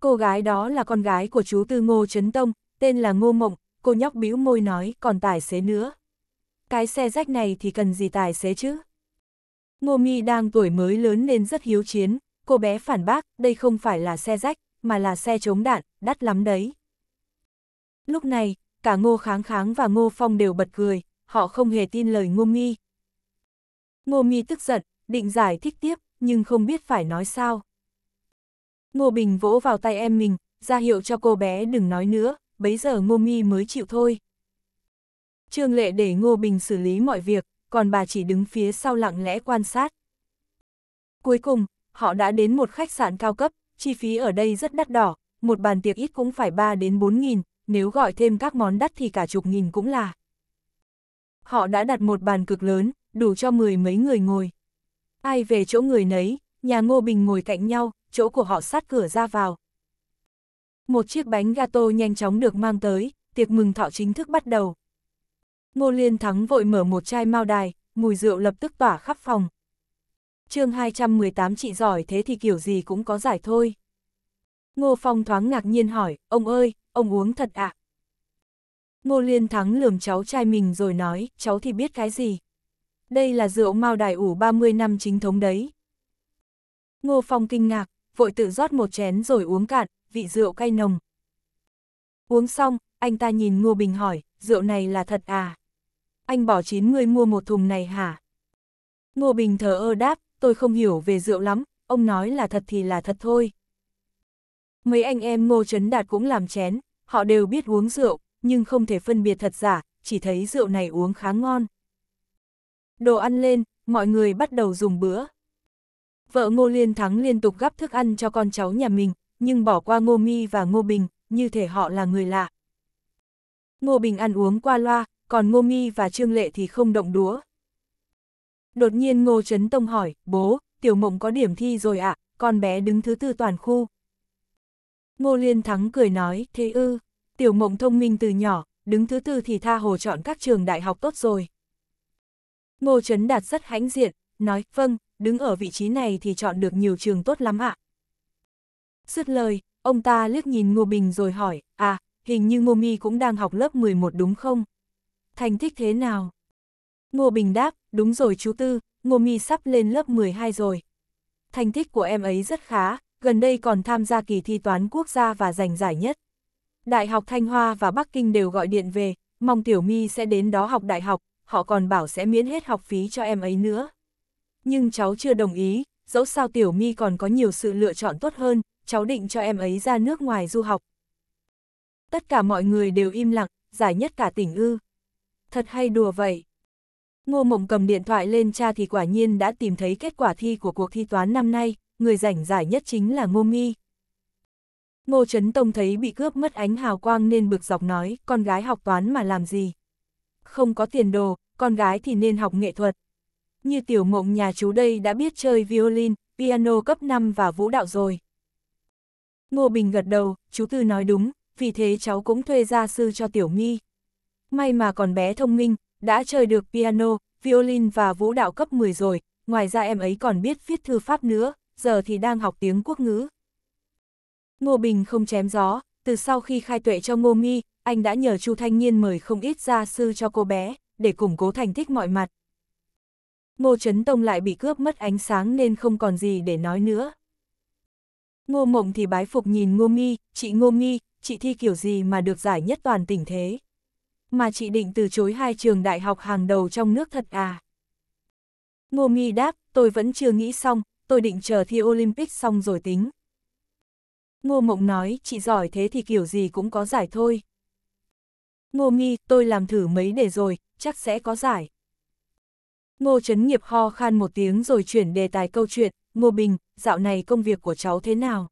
Cô gái đó là con gái của chú Tư Ngô Trấn Tông, tên là Ngô Mộng, cô nhóc bĩu môi nói, còn tài xế nữa. Cái xe rách này thì cần gì tài xế chứ? Ngô Mi đang tuổi mới lớn nên rất hiếu chiến, cô bé phản bác, đây không phải là xe rách, mà là xe chống đạn, đắt lắm đấy. Lúc này, cả Ngô Kháng Kháng và Ngô Phong đều bật cười, họ không hề tin lời Ngô Mi. Ngô Mi tức giận, định giải thích tiếp, nhưng không biết phải nói sao. Ngô Bình vỗ vào tay em mình, ra hiệu cho cô bé đừng nói nữa, bấy giờ Ngô Mi mới chịu thôi. Trương Lệ để Ngô Bình xử lý mọi việc, còn bà chỉ đứng phía sau lặng lẽ quan sát. Cuối cùng, họ đã đến một khách sạn cao cấp, chi phí ở đây rất đắt đỏ, một bàn tiệc ít cũng phải 3 đến 4 nghìn, nếu gọi thêm các món đắt thì cả chục nghìn cũng là. Họ đã đặt một bàn cực lớn, đủ cho mười mấy người ngồi. Ai về chỗ người nấy, nhà Ngô Bình ngồi cạnh nhau, chỗ của họ sát cửa ra vào. Một chiếc bánh gato nhanh chóng được mang tới, tiệc mừng thọ chính thức bắt đầu. Ngô Liên Thắng vội mở một chai mao đài, mùi rượu lập tức tỏa khắp phòng. chương 218 chị giỏi thế thì kiểu gì cũng có giải thôi. Ngô Phong thoáng ngạc nhiên hỏi, ông ơi, ông uống thật ạ. À? Ngô Liên Thắng lườm cháu trai mình rồi nói, cháu thì biết cái gì. Đây là rượu mao đài ủ 30 năm chính thống đấy. Ngô Phong kinh ngạc, vội tự rót một chén rồi uống cạn, vị rượu cay nồng. Uống xong, anh ta nhìn Ngô Bình hỏi, rượu này là thật à? anh bỏ chín người mua một thùng này hả? Ngô Bình thờ ơ đáp, tôi không hiểu về rượu lắm, ông nói là thật thì là thật thôi. Mấy anh em Ngô Trấn Đạt cũng làm chén, họ đều biết uống rượu, nhưng không thể phân biệt thật giả, chỉ thấy rượu này uống khá ngon. Đồ ăn lên, mọi người bắt đầu dùng bữa. Vợ Ngô Liên Thắng liên tục gắp thức ăn cho con cháu nhà mình, nhưng bỏ qua Ngô Mi và Ngô Bình, như thể họ là người lạ. Ngô Bình ăn uống qua loa, còn Ngô Mi và Trương Lệ thì không động đúa. Đột nhiên Ngô Trấn Tông hỏi, bố, tiểu mộng có điểm thi rồi ạ, à, con bé đứng thứ tư toàn khu. Ngô Liên Thắng cười nói, thế ư, tiểu mộng thông minh từ nhỏ, đứng thứ tư thì tha hồ chọn các trường đại học tốt rồi. Ngô Trấn Đạt rất hãnh diện, nói, vâng, đứng ở vị trí này thì chọn được nhiều trường tốt lắm ạ. À. Dứt lời, ông ta liếc nhìn Ngô Bình rồi hỏi, à, hình như Ngô Mi cũng đang học lớp 11 đúng không? thành tích thế nào? Ngô Bình đáp, đúng rồi chú Tư, Ngô Mi sắp lên lớp 12 rồi. Thành tích của em ấy rất khá, gần đây còn tham gia kỳ thi toán quốc gia và giành giải nhất. Đại học Thanh Hoa và Bắc Kinh đều gọi điện về, mong Tiểu Mi sẽ đến đó học đại học, họ còn bảo sẽ miễn hết học phí cho em ấy nữa. Nhưng cháu chưa đồng ý, dẫu sao Tiểu Mi còn có nhiều sự lựa chọn tốt hơn, cháu định cho em ấy ra nước ngoài du học. Tất cả mọi người đều im lặng, giải nhất cả tỉnh ư thật hay đùa vậy. Ngô Mộng cầm điện thoại lên tra thì quả nhiên đã tìm thấy kết quả thi của cuộc thi toán năm nay, người rảnh giải nhất chính là Ngô Mi. Ngô Trấn Tông thấy bị cướp mất ánh hào quang nên bực dọc nói, con gái học toán mà làm gì? Không có tiền đồ, con gái thì nên học nghệ thuật. Như tiểu mộng nhà chú đây đã biết chơi violin, piano cấp 5 và vũ đạo rồi. Ngô Bình gật đầu, chú Tư nói đúng, vì thế cháu cũng thuê gia sư cho tiểu mi. May mà còn bé thông minh, đã chơi được piano, violin và vũ đạo cấp 10 rồi, ngoài ra em ấy còn biết viết thư pháp nữa, giờ thì đang học tiếng quốc ngữ. Ngô Bình không chém gió, từ sau khi khai tuệ cho Ngô Mi, anh đã nhờ Chu Thanh Nhiên mời không ít gia sư cho cô bé, để củng cố thành tích mọi mặt. Ngô Trấn Tông lại bị cướp mất ánh sáng nên không còn gì để nói nữa. Ngô Mộng thì bái phục nhìn Ngô Mi, chị Ngô Mi, chị thi kiểu gì mà được giải nhất toàn tỉnh thế mà chị định từ chối hai trường đại học hàng đầu trong nước thật à? Ngô Mi đáp, tôi vẫn chưa nghĩ xong, tôi định chờ thi Olympic xong rồi tính. Ngô Mộng nói, chị giỏi thế thì kiểu gì cũng có giải thôi. Ngô Mi, tôi làm thử mấy đề rồi, chắc sẽ có giải. Ngô Trấn Nghiệp ho khan một tiếng rồi chuyển đề tài câu chuyện, Ngô Bình, dạo này công việc của cháu thế nào?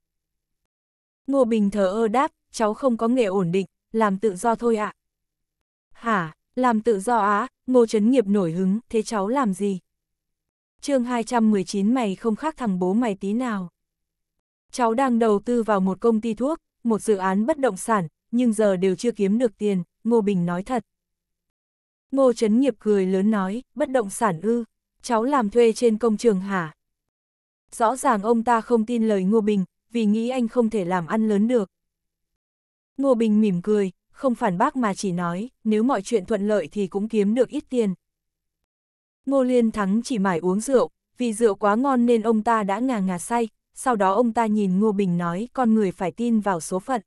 Ngô Bình thờ ơ đáp, cháu không có nghề ổn định, làm tự do thôi ạ. À. Hả, làm tự do á, ngô chấn nghiệp nổi hứng, thế cháu làm gì? chương 219 mày không khác thằng bố mày tí nào. Cháu đang đầu tư vào một công ty thuốc, một dự án bất động sản, nhưng giờ đều chưa kiếm được tiền, Ngô Bình nói thật. Ngô Chấn Nghiệp cười lớn nói, bất động sản ư, cháu làm thuê trên công trường hả? Rõ ràng ông ta không tin lời Ngô Bình, vì nghĩ anh không thể làm ăn lớn được. Ngô Bình mỉm cười, không phản bác mà chỉ nói, nếu mọi chuyện thuận lợi thì cũng kiếm được ít tiền. Ngô Liên Thắng chỉ mải uống rượu, vì rượu quá ngon nên ông ta đã ngà ngà say, sau đó ông ta nhìn Ngô Bình nói con người phải tin vào số phận.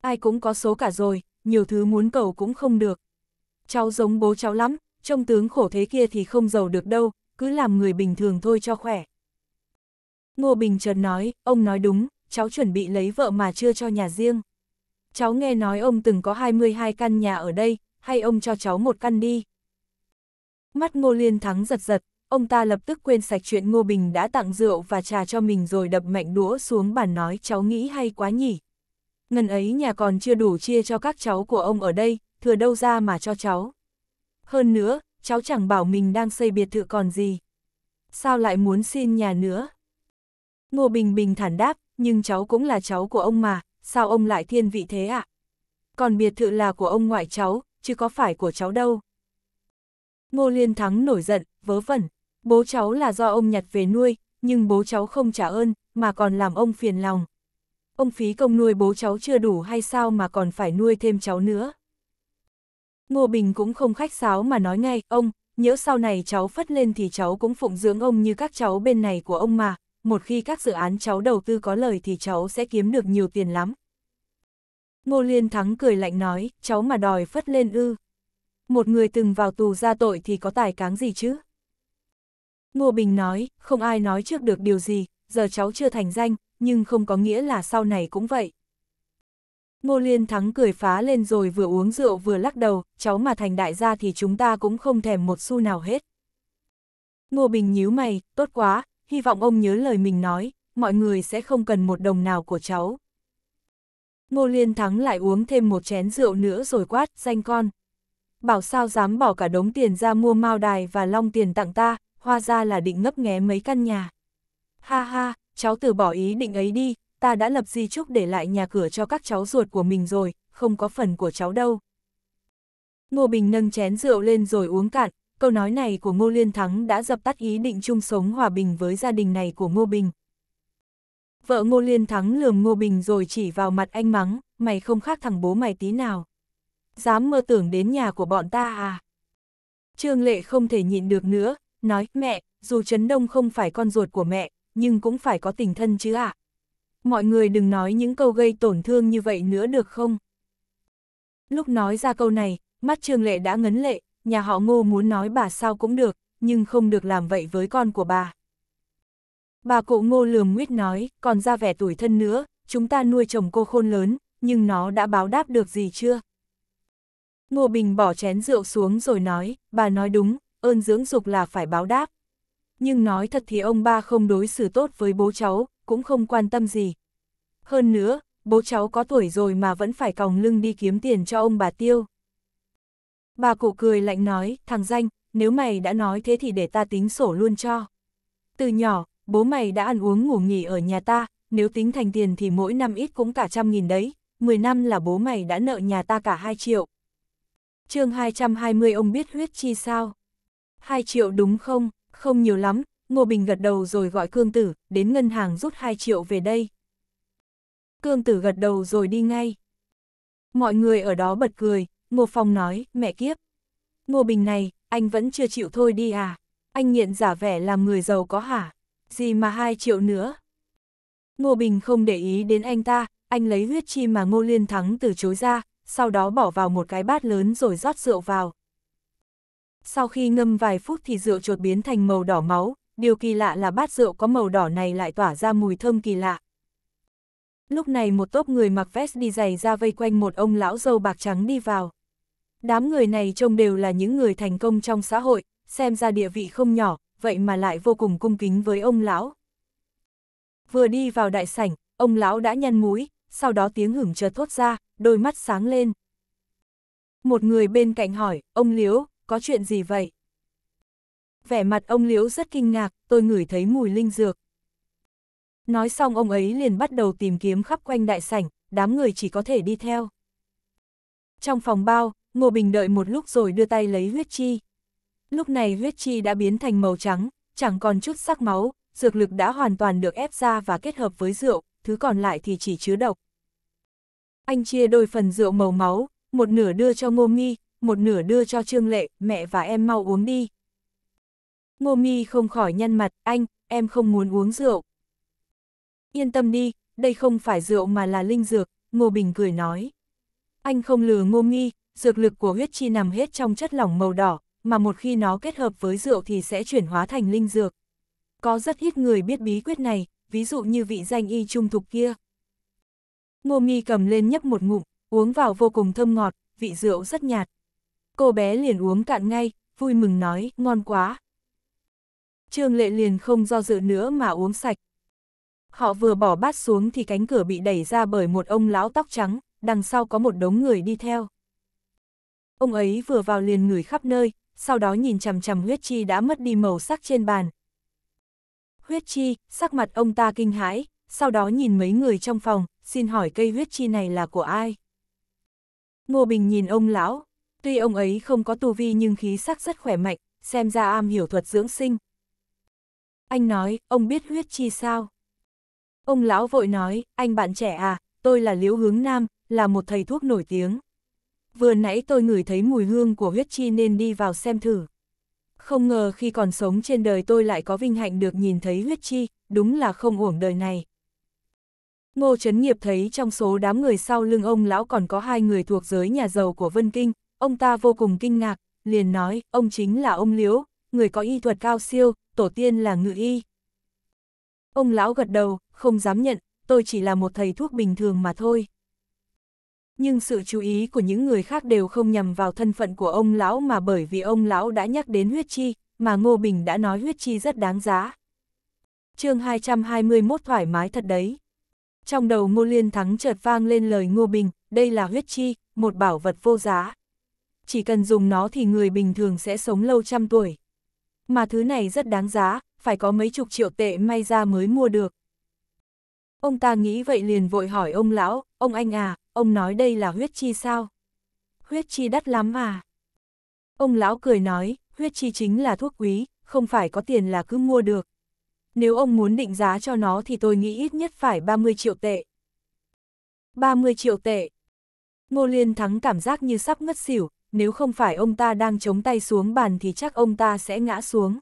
Ai cũng có số cả rồi, nhiều thứ muốn cầu cũng không được. Cháu giống bố cháu lắm, trông tướng khổ thế kia thì không giàu được đâu, cứ làm người bình thường thôi cho khỏe. Ngô Bình chợt nói, ông nói đúng, cháu chuẩn bị lấy vợ mà chưa cho nhà riêng cháu nghe nói ông từng có 22 căn nhà ở đây, hay ông cho cháu một căn đi. Mắt Ngô Liên Thắng giật giật, ông ta lập tức quên sạch chuyện Ngô Bình đã tặng rượu và trà cho mình rồi đập mạnh đũa xuống bàn nói cháu nghĩ hay quá nhỉ. Ngần ấy nhà còn chưa đủ chia cho các cháu của ông ở đây, thừa đâu ra mà cho cháu. Hơn nữa, cháu chẳng bảo mình đang xây biệt thự còn gì. Sao lại muốn xin nhà nữa? Ngô Bình bình thản đáp, nhưng cháu cũng là cháu của ông mà, sao ông lại thiên vị thế ạ? À? Còn biệt thự là của ông ngoại cháu, chứ có phải của cháu đâu. Ngô Liên Thắng nổi giận, vớ vẩn, bố cháu là do ông nhặt về nuôi, nhưng bố cháu không trả ơn, mà còn làm ông phiền lòng. Ông phí công nuôi bố cháu chưa đủ hay sao mà còn phải nuôi thêm cháu nữa. Ngô Bình cũng không khách sáo mà nói ngay, ông, nhớ sau này cháu phất lên thì cháu cũng phụng dưỡng ông như các cháu bên này của ông mà, một khi các dự án cháu đầu tư có lời thì cháu sẽ kiếm được nhiều tiền lắm. Ngô Liên Thắng cười lạnh nói, cháu mà đòi phất lên ư. Một người từng vào tù ra tội thì có tài cáng gì chứ? Ngô Bình nói, không ai nói trước được điều gì, giờ cháu chưa thành danh, nhưng không có nghĩa là sau này cũng vậy. Ngô Liên Thắng cười phá lên rồi vừa uống rượu vừa lắc đầu, cháu mà thành đại gia thì chúng ta cũng không thèm một xu nào hết. Ngô Bình nhíu mày, tốt quá, hy vọng ông nhớ lời mình nói, mọi người sẽ không cần một đồng nào của cháu. Ngô Liên Thắng lại uống thêm một chén rượu nữa rồi quát, danh con. Bảo sao dám bỏ cả đống tiền ra mua mao đài và long tiền tặng ta, hoa ra là định ngấp nghé mấy căn nhà. Ha ha, cháu từ bỏ ý định ấy đi, ta đã lập di trúc để lại nhà cửa cho các cháu ruột của mình rồi, không có phần của cháu đâu. Ngô Bình nâng chén rượu lên rồi uống cạn, câu nói này của Ngô Liên Thắng đã dập tắt ý định chung sống hòa bình với gia đình này của Ngô Bình. Vợ Ngô Liên Thắng lườm Ngô Bình rồi chỉ vào mặt anh mắng, mày không khác thằng bố mày tí nào. Dám mơ tưởng đến nhà của bọn ta à? Trương Lệ không thể nhịn được nữa, nói, mẹ, dù Trấn Đông không phải con ruột của mẹ, nhưng cũng phải có tình thân chứ ạ. À? Mọi người đừng nói những câu gây tổn thương như vậy nữa được không? Lúc nói ra câu này, mắt Trương Lệ đã ngấn lệ, nhà họ ngô muốn nói bà sao cũng được, nhưng không được làm vậy với con của bà. Bà cụ ngô lườm nguyết nói, còn ra vẻ tuổi thân nữa, chúng ta nuôi chồng cô khôn lớn, nhưng nó đã báo đáp được gì chưa? Ngô Bình bỏ chén rượu xuống rồi nói, bà nói đúng, ơn dưỡng dục là phải báo đáp. Nhưng nói thật thì ông ba không đối xử tốt với bố cháu, cũng không quan tâm gì. Hơn nữa, bố cháu có tuổi rồi mà vẫn phải còng lưng đi kiếm tiền cho ông bà tiêu. Bà cụ cười lạnh nói, thằng danh, nếu mày đã nói thế thì để ta tính sổ luôn cho. Từ nhỏ, bố mày đã ăn uống ngủ nghỉ ở nhà ta, nếu tính thành tiền thì mỗi năm ít cũng cả trăm nghìn đấy, 10 năm là bố mày đã nợ nhà ta cả 2 triệu. chương 220 ông biết huyết chi sao? 2 triệu đúng không? Không nhiều lắm, Ngô Bình gật đầu rồi gọi Cương Tử, đến ngân hàng rút 2 triệu về đây. Cương Tử gật đầu rồi đi ngay. Mọi người ở đó bật cười, Ngô Phong nói, mẹ kiếp. Ngô Bình này, anh vẫn chưa chịu thôi đi à? Anh nghiện giả vẻ làm người giàu có hả? Gì mà hai triệu nữa? Ngô Bình không để ý đến anh ta, anh lấy huyết chi mà Ngô Liên Thắng từ chối ra, sau đó bỏ vào một cái bát lớn rồi rót rượu vào. Sau khi ngâm vài phút thì rượu trột biến thành màu đỏ máu, điều kỳ lạ là bát rượu có màu đỏ này lại tỏa ra mùi thơm kỳ lạ. Lúc này một tốp người mặc vest đi giày ra vây quanh một ông lão dâu bạc trắng đi vào. Đám người này trông đều là những người thành công trong xã hội, xem ra địa vị không nhỏ, vậy mà lại vô cùng cung kính với ông lão. Vừa đi vào đại sảnh, ông lão đã nhăn mũi, sau đó tiếng hửng chợt thốt ra, đôi mắt sáng lên. Một người bên cạnh hỏi, ông liếu có chuyện gì vậy? Vẻ mặt ông liếu rất kinh ngạc, tôi ngửi thấy mùi linh dược. Nói xong ông ấy liền bắt đầu tìm kiếm khắp quanh đại sảnh, đám người chỉ có thể đi theo. Trong phòng bao, Ngô Bình đợi một lúc rồi đưa tay lấy huyết chi. Lúc này huyết chi đã biến thành màu trắng, chẳng còn chút sắc máu, dược lực đã hoàn toàn được ép ra và kết hợp với rượu, thứ còn lại thì chỉ chứa độc. Anh chia đôi phần rượu màu máu, một nửa đưa cho Ngô Mi, một nửa đưa cho Trương Lệ, mẹ và em mau uống đi. Ngô Mi không khỏi nhăn mặt, anh, em không muốn uống rượu. Yên tâm đi, đây không phải rượu mà là linh dược, Ngô Bình cười nói. Anh không lừa Ngô Mi, dược lực của huyết chi nằm hết trong chất lỏng màu đỏ, mà một khi nó kết hợp với rượu thì sẽ chuyển hóa thành linh dược. Có rất ít người biết bí quyết này, ví dụ như vị danh y trung thục kia. Ngô mi cầm lên nhấp một ngụm, uống vào vô cùng thơm ngọt, vị rượu rất nhạt. Cô bé liền uống cạn ngay, vui mừng nói, ngon quá. Trương Lệ liền không do dự nữa mà uống sạch. Họ vừa bỏ bát xuống thì cánh cửa bị đẩy ra bởi một ông lão tóc trắng, đằng sau có một đống người đi theo ông ấy vừa vào liền ngửi khắp nơi, sau đó nhìn chằm chằm huyết chi đã mất đi màu sắc trên bàn. Huyết chi, sắc mặt ông ta kinh hãi, sau đó nhìn mấy người trong phòng, xin hỏi cây huyết chi này là của ai? Ngô Bình nhìn ông lão, tuy ông ấy không có tu vi nhưng khí sắc rất khỏe mạnh, xem ra am hiểu thuật dưỡng sinh. Anh nói, ông biết huyết chi sao? Ông lão vội nói, anh bạn trẻ à, tôi là Liễu Hướng Nam, là một thầy thuốc nổi tiếng vừa nãy tôi ngửi thấy mùi hương của huyết chi nên đi vào xem thử. Không ngờ khi còn sống trên đời tôi lại có vinh hạnh được nhìn thấy huyết chi, đúng là không uổng đời này. Ngô Trấn Nghiệp thấy trong số đám người sau lưng ông lão còn có hai người thuộc giới nhà giàu của Vân Kinh, ông ta vô cùng kinh ngạc, liền nói, ông chính là ông Liễu, người có y thuật cao siêu, tổ tiên là ngự y. Ông lão gật đầu, không dám nhận, tôi chỉ là một thầy thuốc bình thường mà thôi nhưng sự chú ý của những người khác đều không nhằm vào thân phận của ông lão mà bởi vì ông lão đã nhắc đến huyết chi, mà Ngô Bình đã nói huyết chi rất đáng giá. chương 221 thoải mái thật đấy. Trong đầu Ngô Liên Thắng chợt vang lên lời Ngô Bình, đây là huyết chi, một bảo vật vô giá. Chỉ cần dùng nó thì người bình thường sẽ sống lâu trăm tuổi. Mà thứ này rất đáng giá, phải có mấy chục triệu tệ may ra mới mua được. Ông ta nghĩ vậy liền vội hỏi ông lão, ông anh à, ông nói đây là huyết chi sao? Huyết chi đắt lắm à? Ông lão cười nói, huyết chi chính là thuốc quý, không phải có tiền là cứ mua được. Nếu ông muốn định giá cho nó thì tôi nghĩ ít nhất phải 30 triệu tệ. 30 triệu tệ. Ngô Liên Thắng cảm giác như sắp ngất xỉu, nếu không phải ông ta đang chống tay xuống bàn thì chắc ông ta sẽ ngã xuống.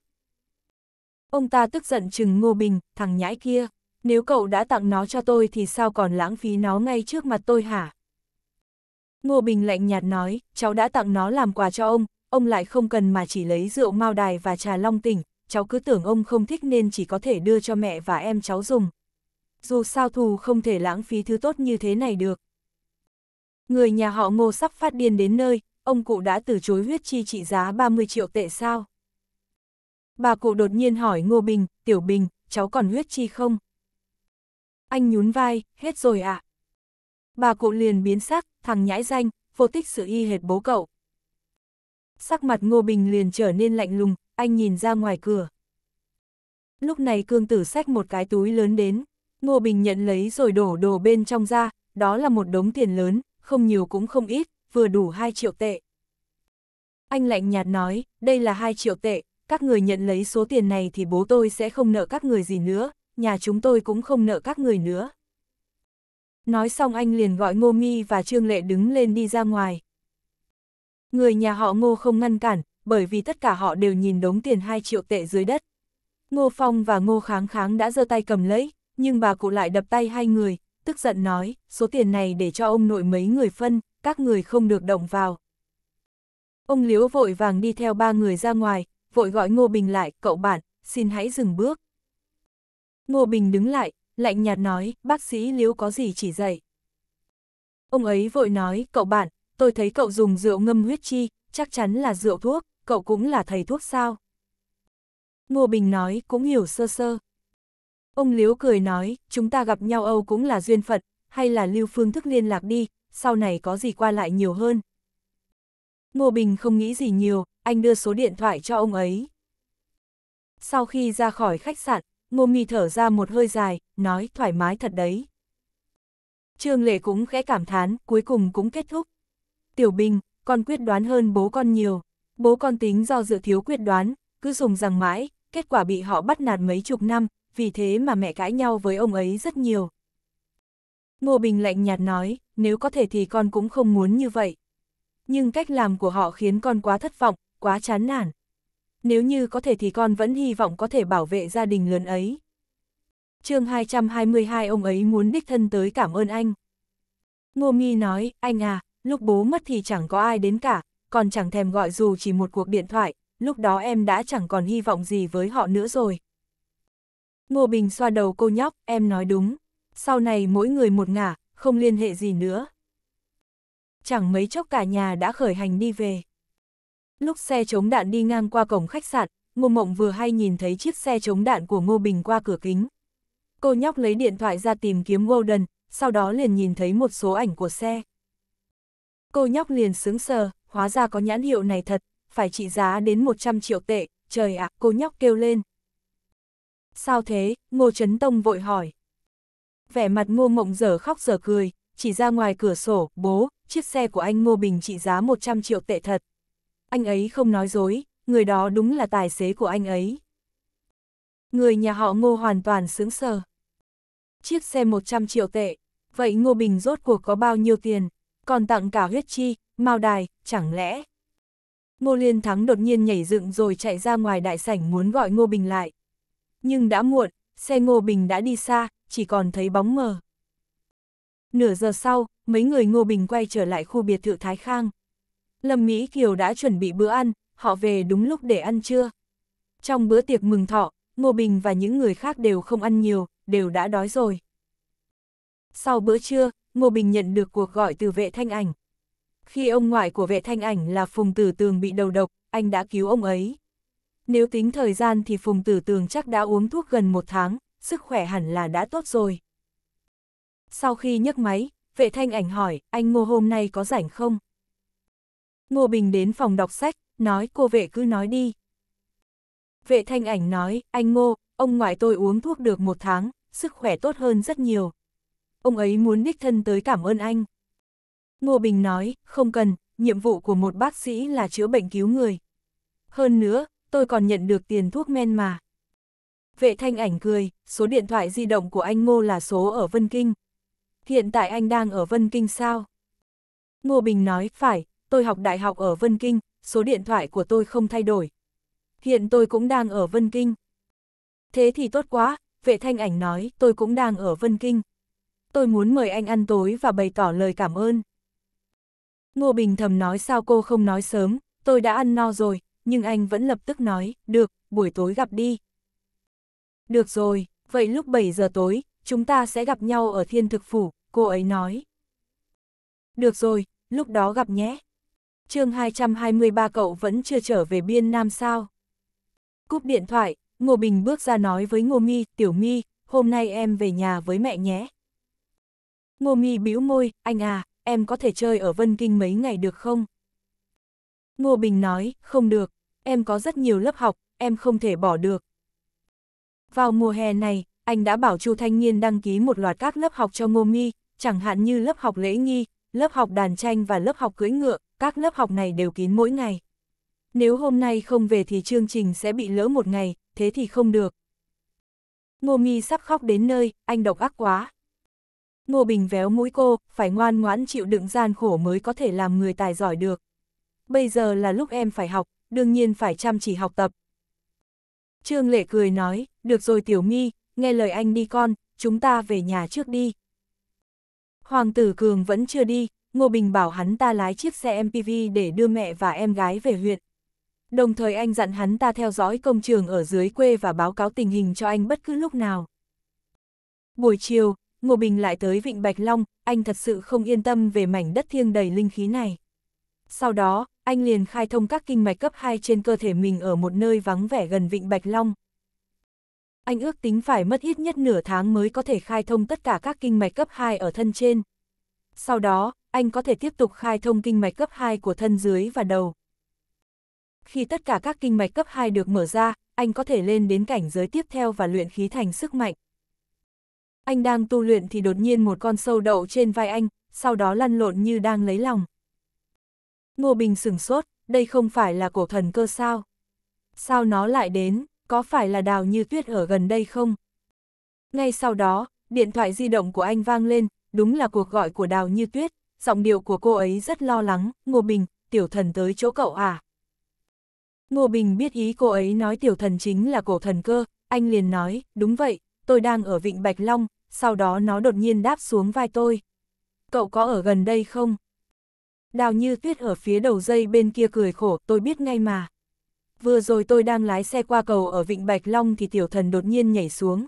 Ông ta tức giận chừng Ngô Bình, thằng nhãi kia nếu cậu đã tặng nó cho tôi thì sao còn lãng phí nó ngay trước mặt tôi hả? Ngô Bình lạnh nhạt nói, cháu đã tặng nó làm quà cho ông, ông lại không cần mà chỉ lấy rượu mao đài và trà long tỉnh, cháu cứ tưởng ông không thích nên chỉ có thể đưa cho mẹ và em cháu dùng. Dù sao thù không thể lãng phí thứ tốt như thế này được. Người nhà họ ngô sắp phát điên đến nơi, ông cụ đã từ chối huyết chi trị giá 30 triệu tệ sao? Bà cụ đột nhiên hỏi Ngô Bình, Tiểu Bình, cháu còn huyết chi không? Anh nhún vai, hết rồi ạ. À? Bà cụ liền biến sắc, thằng nhãi danh, vô tích sự y hệt bố cậu. Sắc mặt Ngô Bình liền trở nên lạnh lùng, anh nhìn ra ngoài cửa. Lúc này cương tử xách một cái túi lớn đến, Ngô Bình nhận lấy rồi đổ đồ bên trong ra, đó là một đống tiền lớn, không nhiều cũng không ít, vừa đủ 2 triệu tệ. Anh lạnh nhạt nói, đây là 2 triệu tệ, các người nhận lấy số tiền này thì bố tôi sẽ không nợ các người gì nữa, nhà chúng tôi cũng không nợ các người nữa. Nói xong anh liền gọi Ngô Mi và Trương Lệ đứng lên đi ra ngoài. Người nhà họ Ngô không ngăn cản, bởi vì tất cả họ đều nhìn đống tiền 2 triệu tệ dưới đất. Ngô Phong và Ngô Kháng Kháng đã giơ tay cầm lấy, nhưng bà cụ lại đập tay hai người, tức giận nói, số tiền này để cho ông nội mấy người phân, các người không được động vào. Ông Liễu vội vàng đi theo ba người ra ngoài, vội gọi Ngô Bình lại, cậu bạn, xin hãy dừng bước. Ngô Bình đứng lại, lạnh nhạt nói, bác sĩ Liễu có gì chỉ dạy. Ông ấy vội nói, cậu bạn, tôi thấy cậu dùng rượu ngâm huyết chi, chắc chắn là rượu thuốc, cậu cũng là thầy thuốc sao. Ngô Bình nói, cũng hiểu sơ sơ. Ông Liễu cười nói, chúng ta gặp nhau Âu cũng là duyên phận, hay là lưu phương thức liên lạc đi, sau này có gì qua lại nhiều hơn. Ngô Bình không nghĩ gì nhiều, anh đưa số điện thoại cho ông ấy. Sau khi ra khỏi khách sạn, Ngô Nghi thở ra một hơi dài, nói thoải mái thật đấy. Trương Lệ cũng khẽ cảm thán, cuối cùng cũng kết thúc. Tiểu Bình, con quyết đoán hơn bố con nhiều. Bố con tính do dự thiếu quyết đoán, cứ dùng rằng mãi, kết quả bị họ bắt nạt mấy chục năm, vì thế mà mẹ cãi nhau với ông ấy rất nhiều. Ngô Bình lạnh nhạt nói, nếu có thể thì con cũng không muốn như vậy. Nhưng cách làm của họ khiến con quá thất vọng, quá chán nản nếu như có thể thì con vẫn hy vọng có thể bảo vệ gia đình lớn ấy. chương 222 ông ấy muốn đích thân tới cảm ơn anh. Ngô mi nói, anh à, lúc bố mất thì chẳng có ai đến cả, còn chẳng thèm gọi dù chỉ một cuộc điện thoại, lúc đó em đã chẳng còn hy vọng gì với họ nữa rồi. Ngô Bình xoa đầu cô nhóc, em nói đúng, sau này mỗi người một ngả, không liên hệ gì nữa. Chẳng mấy chốc cả nhà đã khởi hành đi về. Lúc xe chống đạn đi ngang qua cổng khách sạn, Ngô Mộng vừa hay nhìn thấy chiếc xe chống đạn của Ngô Bình qua cửa kính. Cô nhóc lấy điện thoại ra tìm kiếm Golden, sau đó liền nhìn thấy một số ảnh của xe. Cô nhóc liền sướng sờ, hóa ra có nhãn hiệu này thật, phải trị giá đến 100 triệu tệ, trời ạ, à, cô nhóc kêu lên. Sao thế, Ngô Trấn Tông vội hỏi. Vẻ mặt Ngô Mộng dở khóc dở cười, chỉ ra ngoài cửa sổ, bố, chiếc xe của anh Ngô Bình trị giá 100 triệu tệ thật anh ấy không nói dối, người đó đúng là tài xế của anh ấy. Người nhà họ ngô hoàn toàn sướng sờ. Chiếc xe 100 triệu tệ, vậy ngô bình rốt cuộc có bao nhiêu tiền, còn tặng cả huyết chi, mao đài, chẳng lẽ. Ngô Liên Thắng đột nhiên nhảy dựng rồi chạy ra ngoài đại sảnh muốn gọi Ngô Bình lại. Nhưng đã muộn, xe Ngô Bình đã đi xa, chỉ còn thấy bóng mờ. Nửa giờ sau, mấy người Ngô Bình quay trở lại khu biệt thự Thái Khang. Lâm Mỹ Kiều đã chuẩn bị bữa ăn, họ về đúng lúc để ăn trưa. Trong bữa tiệc mừng thọ, Ngô Bình và những người khác đều không ăn nhiều, đều đã đói rồi. Sau bữa trưa, Ngô Bình nhận được cuộc gọi từ vệ thanh ảnh. Khi ông ngoại của vệ thanh ảnh là Phùng Tử Tường bị đầu độc, anh đã cứu ông ấy. Nếu tính thời gian thì Phùng Tử Tường chắc đã uống thuốc gần một tháng, sức khỏe hẳn là đã tốt rồi. Sau khi nhấc máy, vệ thanh ảnh hỏi, anh Ngô hôm nay có rảnh không? Ngô Bình đến phòng đọc sách, nói cô vệ cứ nói đi. Vệ thanh ảnh nói, anh Ngô, ông ngoại tôi uống thuốc được một tháng, sức khỏe tốt hơn rất nhiều. Ông ấy muốn đích thân tới cảm ơn anh. Ngô Bình nói, không cần, nhiệm vụ của một bác sĩ là chữa bệnh cứu người. Hơn nữa, tôi còn nhận được tiền thuốc men mà. Vệ thanh ảnh cười, số điện thoại di động của anh Ngô là số ở Vân Kinh. Hiện tại anh đang ở Vân Kinh sao? Ngô Bình nói, phải, tôi học đại học ở Vân Kinh, số điện thoại của tôi không thay đổi. Hiện tôi cũng đang ở Vân Kinh. Thế thì tốt quá, vệ thanh ảnh nói, tôi cũng đang ở Vân Kinh. Tôi muốn mời anh ăn tối và bày tỏ lời cảm ơn. Ngô Bình thầm nói sao cô không nói sớm, tôi đã ăn no rồi, nhưng anh vẫn lập tức nói, được, buổi tối gặp đi. Được rồi, vậy lúc 7 giờ tối, chúng ta sẽ gặp nhau ở thiên thực phủ, cô ấy nói. Được rồi, lúc đó gặp nhé chương 223 cậu vẫn chưa trở về biên nam sao. Cúp điện thoại, Ngô Bình bước ra nói với Ngô Mi, Tiểu Mi, hôm nay em về nhà với mẹ nhé. Ngô Mi bĩu môi, anh à, em có thể chơi ở Vân Kinh mấy ngày được không? Ngô Bình nói, không được, em có rất nhiều lớp học, em không thể bỏ được. Vào mùa hè này, anh đã bảo Chu Thanh Niên đăng ký một loạt các lớp học cho Ngô Mi, chẳng hạn như lớp học lễ nghi, lớp học đàn tranh và lớp học cưỡi ngựa, các lớp học này đều kín mỗi ngày. Nếu hôm nay không về thì chương trình sẽ bị lỡ một ngày, thế thì không được. Ngô Mi sắp khóc đến nơi, anh độc ác quá. Ngô Bình véo mũi cô, phải ngoan ngoãn chịu đựng gian khổ mới có thể làm người tài giỏi được. Bây giờ là lúc em phải học, đương nhiên phải chăm chỉ học tập. Trương Lệ cười nói, được rồi Tiểu Mi, nghe lời anh đi con, chúng ta về nhà trước đi. Hoàng tử Cường vẫn chưa đi, Ngô Bình bảo hắn ta lái chiếc xe MPV để đưa mẹ và em gái về huyện. Đồng thời anh dặn hắn ta theo dõi công trường ở dưới quê và báo cáo tình hình cho anh bất cứ lúc nào. Buổi chiều, Ngô Bình lại tới Vịnh Bạch Long, anh thật sự không yên tâm về mảnh đất thiêng đầy linh khí này. Sau đó, anh liền khai thông các kinh mạch cấp 2 trên cơ thể mình ở một nơi vắng vẻ gần Vịnh Bạch Long. Anh ước tính phải mất ít nhất nửa tháng mới có thể khai thông tất cả các kinh mạch cấp 2 ở thân trên. Sau đó, anh có thể tiếp tục khai thông kinh mạch cấp 2 của thân dưới và đầu. Khi tất cả các kinh mạch cấp 2 được mở ra, anh có thể lên đến cảnh giới tiếp theo và luyện khí thành sức mạnh. Anh đang tu luyện thì đột nhiên một con sâu đậu trên vai anh, sau đó lăn lộn như đang lấy lòng. Ngô Bình sửng sốt, đây không phải là cổ thần cơ sao? Sao nó lại đến, có phải là đào như tuyết ở gần đây không? Ngay sau đó, điện thoại di động của anh vang lên, đúng là cuộc gọi của đào như tuyết, giọng điệu của cô ấy rất lo lắng, Ngô Bình, tiểu thần tới chỗ cậu à? Ngô Bình biết ý cô ấy nói tiểu thần chính là cổ thần cơ, anh liền nói, đúng vậy, tôi đang ở vịnh Bạch Long, sau đó nó đột nhiên đáp xuống vai tôi. Cậu có ở gần đây không? Đào như tuyết ở phía đầu dây bên kia cười khổ, tôi biết ngay mà. Vừa rồi tôi đang lái xe qua cầu ở vịnh Bạch Long thì tiểu thần đột nhiên nhảy xuống.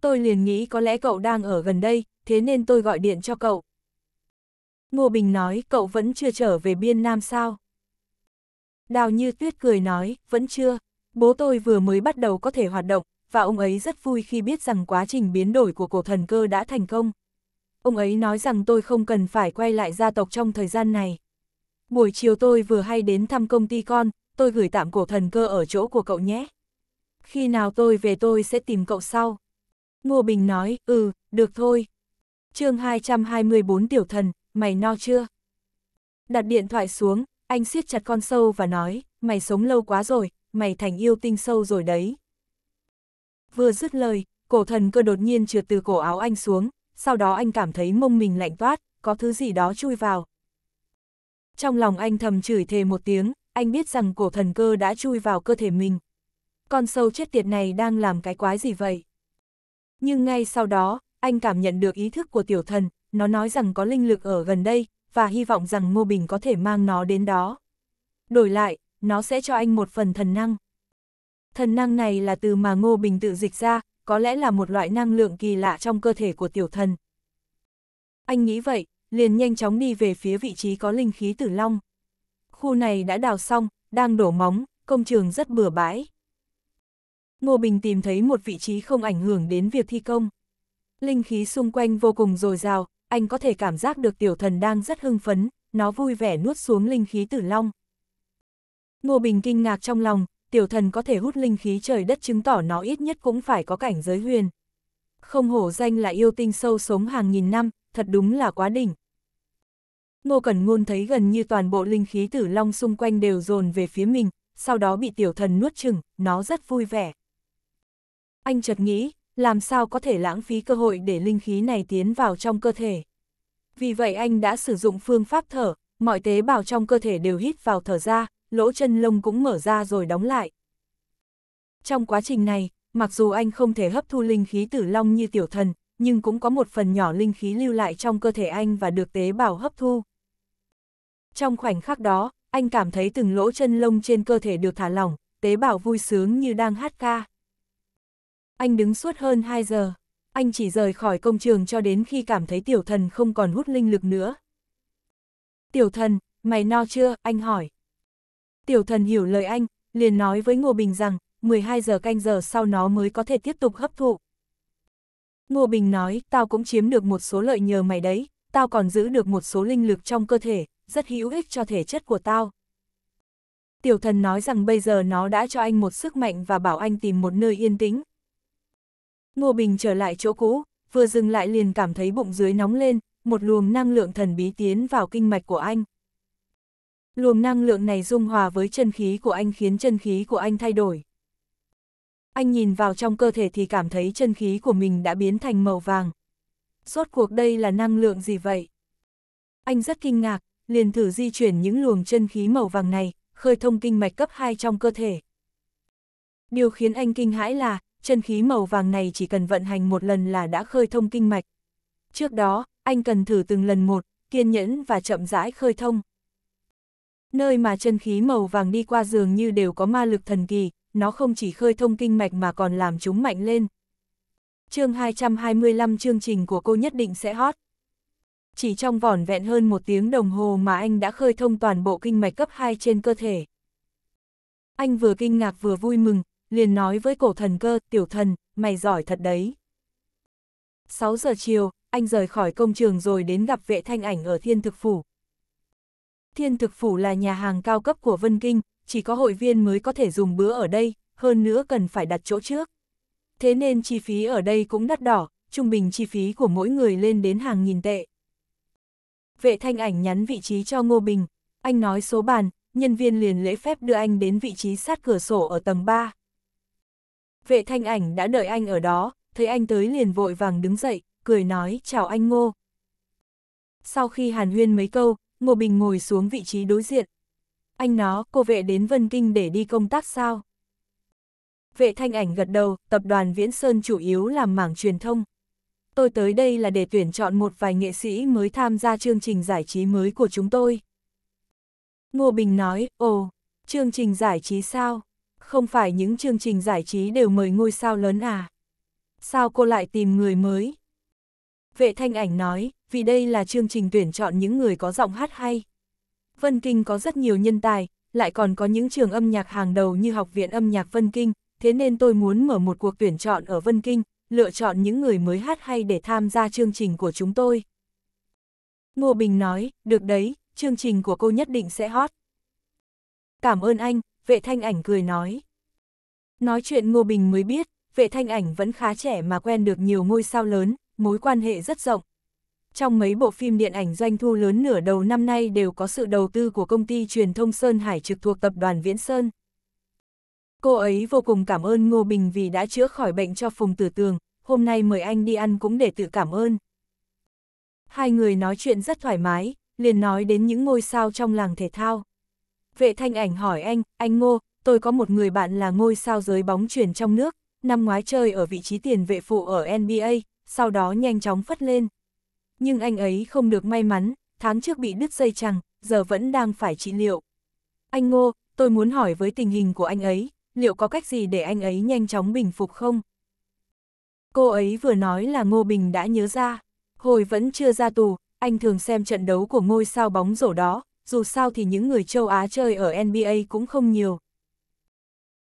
Tôi liền nghĩ có lẽ cậu đang ở gần đây, thế nên tôi gọi điện cho cậu. Ngô Bình nói cậu vẫn chưa trở về biên nam sao? Đào như tuyết cười nói, vẫn chưa, bố tôi vừa mới bắt đầu có thể hoạt động, và ông ấy rất vui khi biết rằng quá trình biến đổi của cổ thần cơ đã thành công. Ông ấy nói rằng tôi không cần phải quay lại gia tộc trong thời gian này. Buổi chiều tôi vừa hay đến thăm công ty con, tôi gửi tạm cổ thần cơ ở chỗ của cậu nhé. Khi nào tôi về tôi sẽ tìm cậu sau. Ngô Bình nói, ừ, được thôi. chương 224 Tiểu Thần, mày no chưa? Đặt điện thoại xuống, anh siết chặt con sâu và nói, mày sống lâu quá rồi, mày thành yêu tinh sâu rồi đấy. Vừa dứt lời, cổ thần cơ đột nhiên trượt từ cổ áo anh xuống, sau đó anh cảm thấy mông mình lạnh toát, có thứ gì đó chui vào. Trong lòng anh thầm chửi thề một tiếng, anh biết rằng cổ thần cơ đã chui vào cơ thể mình. Con sâu chết tiệt này đang làm cái quái gì vậy? Nhưng ngay sau đó, anh cảm nhận được ý thức của tiểu thần, nó nói rằng có linh lực ở gần đây, và hy vọng rằng Ngô Bình có thể mang nó đến đó. Đổi lại, nó sẽ cho anh một phần thần năng. Thần năng này là từ mà Ngô Bình tự dịch ra, có lẽ là một loại năng lượng kỳ lạ trong cơ thể của tiểu thần. Anh nghĩ vậy, liền nhanh chóng đi về phía vị trí có linh khí tử long. Khu này đã đào xong, đang đổ móng, công trường rất bừa bãi. Ngô Bình tìm thấy một vị trí không ảnh hưởng đến việc thi công. Linh khí xung quanh vô cùng dồi dào, anh có thể cảm giác được tiểu thần đang rất hưng phấn, nó vui vẻ nuốt xuống linh khí tử long. Ngô Bình kinh ngạc trong lòng, tiểu thần có thể hút linh khí trời đất chứng tỏ nó ít nhất cũng phải có cảnh giới huyền. Không hổ danh là yêu tinh sâu sống hàng nghìn năm, thật đúng là quá đỉnh. Ngô Cẩn Ngôn thấy gần như toàn bộ linh khí tử long xung quanh đều dồn về phía mình, sau đó bị tiểu thần nuốt chừng, nó rất vui vẻ. Anh chợt nghĩ, làm sao có thể lãng phí cơ hội để linh khí này tiến vào trong cơ thể. Vì vậy anh đã sử dụng phương pháp thở, mọi tế bào trong cơ thể đều hít vào thở ra, lỗ chân lông cũng mở ra rồi đóng lại. Trong quá trình này, mặc dù anh không thể hấp thu linh khí tử long như tiểu thần, nhưng cũng có một phần nhỏ linh khí lưu lại trong cơ thể anh và được tế bào hấp thu. Trong khoảnh khắc đó, anh cảm thấy từng lỗ chân lông trên cơ thể được thả lỏng, tế bào vui sướng như đang hát ca. Anh đứng suốt hơn 2 giờ. Anh chỉ rời khỏi công trường cho đến khi cảm thấy tiểu thần không còn hút linh lực nữa. Tiểu thần, mày no chưa? Anh hỏi. Tiểu thần hiểu lời anh, liền nói với Ngô Bình rằng, 12 giờ canh giờ sau nó mới có thể tiếp tục hấp thụ. Ngô Bình nói, tao cũng chiếm được một số lợi nhờ mày đấy, tao còn giữ được một số linh lực trong cơ thể, rất hữu ích cho thể chất của tao. Tiểu thần nói rằng bây giờ nó đã cho anh một sức mạnh và bảo anh tìm một nơi yên tĩnh, Ngô Bình trở lại chỗ cũ, vừa dừng lại liền cảm thấy bụng dưới nóng lên, một luồng năng lượng thần bí tiến vào kinh mạch của anh. Luồng năng lượng này dung hòa với chân khí của anh khiến chân khí của anh thay đổi. Anh nhìn vào trong cơ thể thì cảm thấy chân khí của mình đã biến thành màu vàng. Rốt cuộc đây là năng lượng gì vậy? Anh rất kinh ngạc, liền thử di chuyển những luồng chân khí màu vàng này, khơi thông kinh mạch cấp 2 trong cơ thể. Điều khiến anh kinh hãi là, chân khí màu vàng này chỉ cần vận hành một lần là đã khơi thông kinh mạch. Trước đó, anh cần thử từng lần một, kiên nhẫn và chậm rãi khơi thông. Nơi mà chân khí màu vàng đi qua dường như đều có ma lực thần kỳ, nó không chỉ khơi thông kinh mạch mà còn làm chúng mạnh lên. Chương 225 chương trình của cô nhất định sẽ hot. Chỉ trong vỏn vẹn hơn một tiếng đồng hồ mà anh đã khơi thông toàn bộ kinh mạch cấp 2 trên cơ thể. Anh vừa kinh ngạc vừa vui mừng, liền nói với cổ thần cơ, tiểu thần, mày giỏi thật đấy. 6 giờ chiều, anh rời khỏi công trường rồi đến gặp vệ thanh ảnh ở Thiên Thực Phủ. Thiên Thực Phủ là nhà hàng cao cấp của Vân Kinh, chỉ có hội viên mới có thể dùng bữa ở đây, hơn nữa cần phải đặt chỗ trước. Thế nên chi phí ở đây cũng đắt đỏ, trung bình chi phí của mỗi người lên đến hàng nghìn tệ. Vệ thanh ảnh nhắn vị trí cho Ngô Bình, anh nói số bàn, nhân viên liền lễ phép đưa anh đến vị trí sát cửa sổ ở tầng 3. Vệ thanh ảnh đã đợi anh ở đó, thấy anh tới liền vội vàng đứng dậy, cười nói chào anh Ngô. Sau khi hàn huyên mấy câu, Ngô Bình ngồi xuống vị trí đối diện. Anh nó, cô vệ đến Vân Kinh để đi công tác sao? Vệ thanh ảnh gật đầu, tập đoàn Viễn Sơn chủ yếu làm mảng truyền thông. Tôi tới đây là để tuyển chọn một vài nghệ sĩ mới tham gia chương trình giải trí mới của chúng tôi. Ngô Bình nói, ồ, chương trình giải trí sao? không phải những chương trình giải trí đều mời ngôi sao lớn à? Sao cô lại tìm người mới? Vệ thanh ảnh nói, vì đây là chương trình tuyển chọn những người có giọng hát hay. Vân Kinh có rất nhiều nhân tài, lại còn có những trường âm nhạc hàng đầu như Học viện âm nhạc Vân Kinh, thế nên tôi muốn mở một cuộc tuyển chọn ở Vân Kinh, lựa chọn những người mới hát hay để tham gia chương trình của chúng tôi. Ngô Bình nói, được đấy, chương trình của cô nhất định sẽ hot. Cảm ơn anh, vệ thanh ảnh cười nói. Nói chuyện Ngô Bình mới biết, vệ thanh ảnh vẫn khá trẻ mà quen được nhiều ngôi sao lớn, mối quan hệ rất rộng. Trong mấy bộ phim điện ảnh doanh thu lớn nửa đầu năm nay đều có sự đầu tư của công ty truyền thông Sơn Hải trực thuộc tập đoàn Viễn Sơn. Cô ấy vô cùng cảm ơn Ngô Bình vì đã chữa khỏi bệnh cho Phùng Tử Tường, hôm nay mời anh đi ăn cũng để tự cảm ơn. Hai người nói chuyện rất thoải mái, liền nói đến những ngôi sao trong làng thể thao. Vệ thanh ảnh hỏi anh, anh Ngô, tôi có một người bạn là ngôi sao giới bóng chuyển trong nước, năm ngoái chơi ở vị trí tiền vệ phụ ở NBA, sau đó nhanh chóng phất lên. Nhưng anh ấy không được may mắn, tháng trước bị đứt dây chằng, giờ vẫn đang phải trị liệu. Anh Ngô, tôi muốn hỏi với tình hình của anh ấy, liệu có cách gì để anh ấy nhanh chóng bình phục không? Cô ấy vừa nói là Ngô Bình đã nhớ ra, hồi vẫn chưa ra tù, anh thường xem trận đấu của ngôi sao bóng rổ đó, dù sao thì những người châu Á chơi ở NBA cũng không nhiều.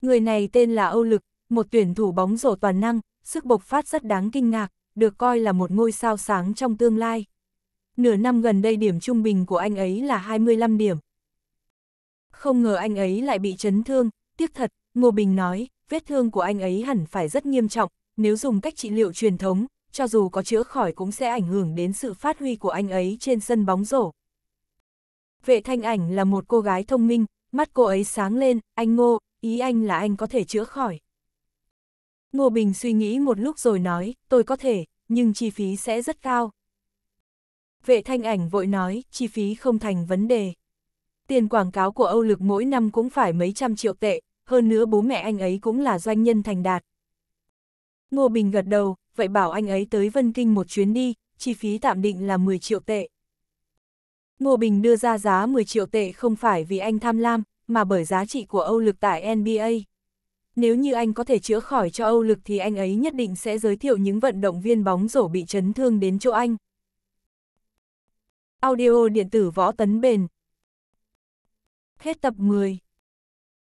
Người này tên là Âu Lực, một tuyển thủ bóng rổ toàn năng, sức bộc phát rất đáng kinh ngạc, được coi là một ngôi sao sáng trong tương lai. Nửa năm gần đây điểm trung bình của anh ấy là 25 điểm. Không ngờ anh ấy lại bị chấn thương, tiếc thật, Ngô Bình nói, vết thương của anh ấy hẳn phải rất nghiêm trọng, nếu dùng cách trị liệu truyền thống, cho dù có chữa khỏi cũng sẽ ảnh hưởng đến sự phát huy của anh ấy trên sân bóng rổ. Vệ thanh ảnh là một cô gái thông minh, mắt cô ấy sáng lên, anh ngô, ý anh là anh có thể chữa khỏi. Ngô Bình suy nghĩ một lúc rồi nói, tôi có thể, nhưng chi phí sẽ rất cao. Vệ thanh ảnh vội nói, chi phí không thành vấn đề. Tiền quảng cáo của Âu Lực mỗi năm cũng phải mấy trăm triệu tệ, hơn nữa bố mẹ anh ấy cũng là doanh nhân thành đạt. Ngô Bình gật đầu, vậy bảo anh ấy tới Vân Kinh một chuyến đi, chi phí tạm định là 10 triệu tệ. Ngô Bình đưa ra giá 10 triệu tệ không phải vì anh tham lam, mà bởi giá trị của Âu Lực tại NBA. Nếu như anh có thể chữa khỏi cho Âu Lực thì anh ấy nhất định sẽ giới thiệu những vận động viên bóng rổ bị chấn thương đến chỗ anh. Audio điện tử võ tấn bền Hết tập 10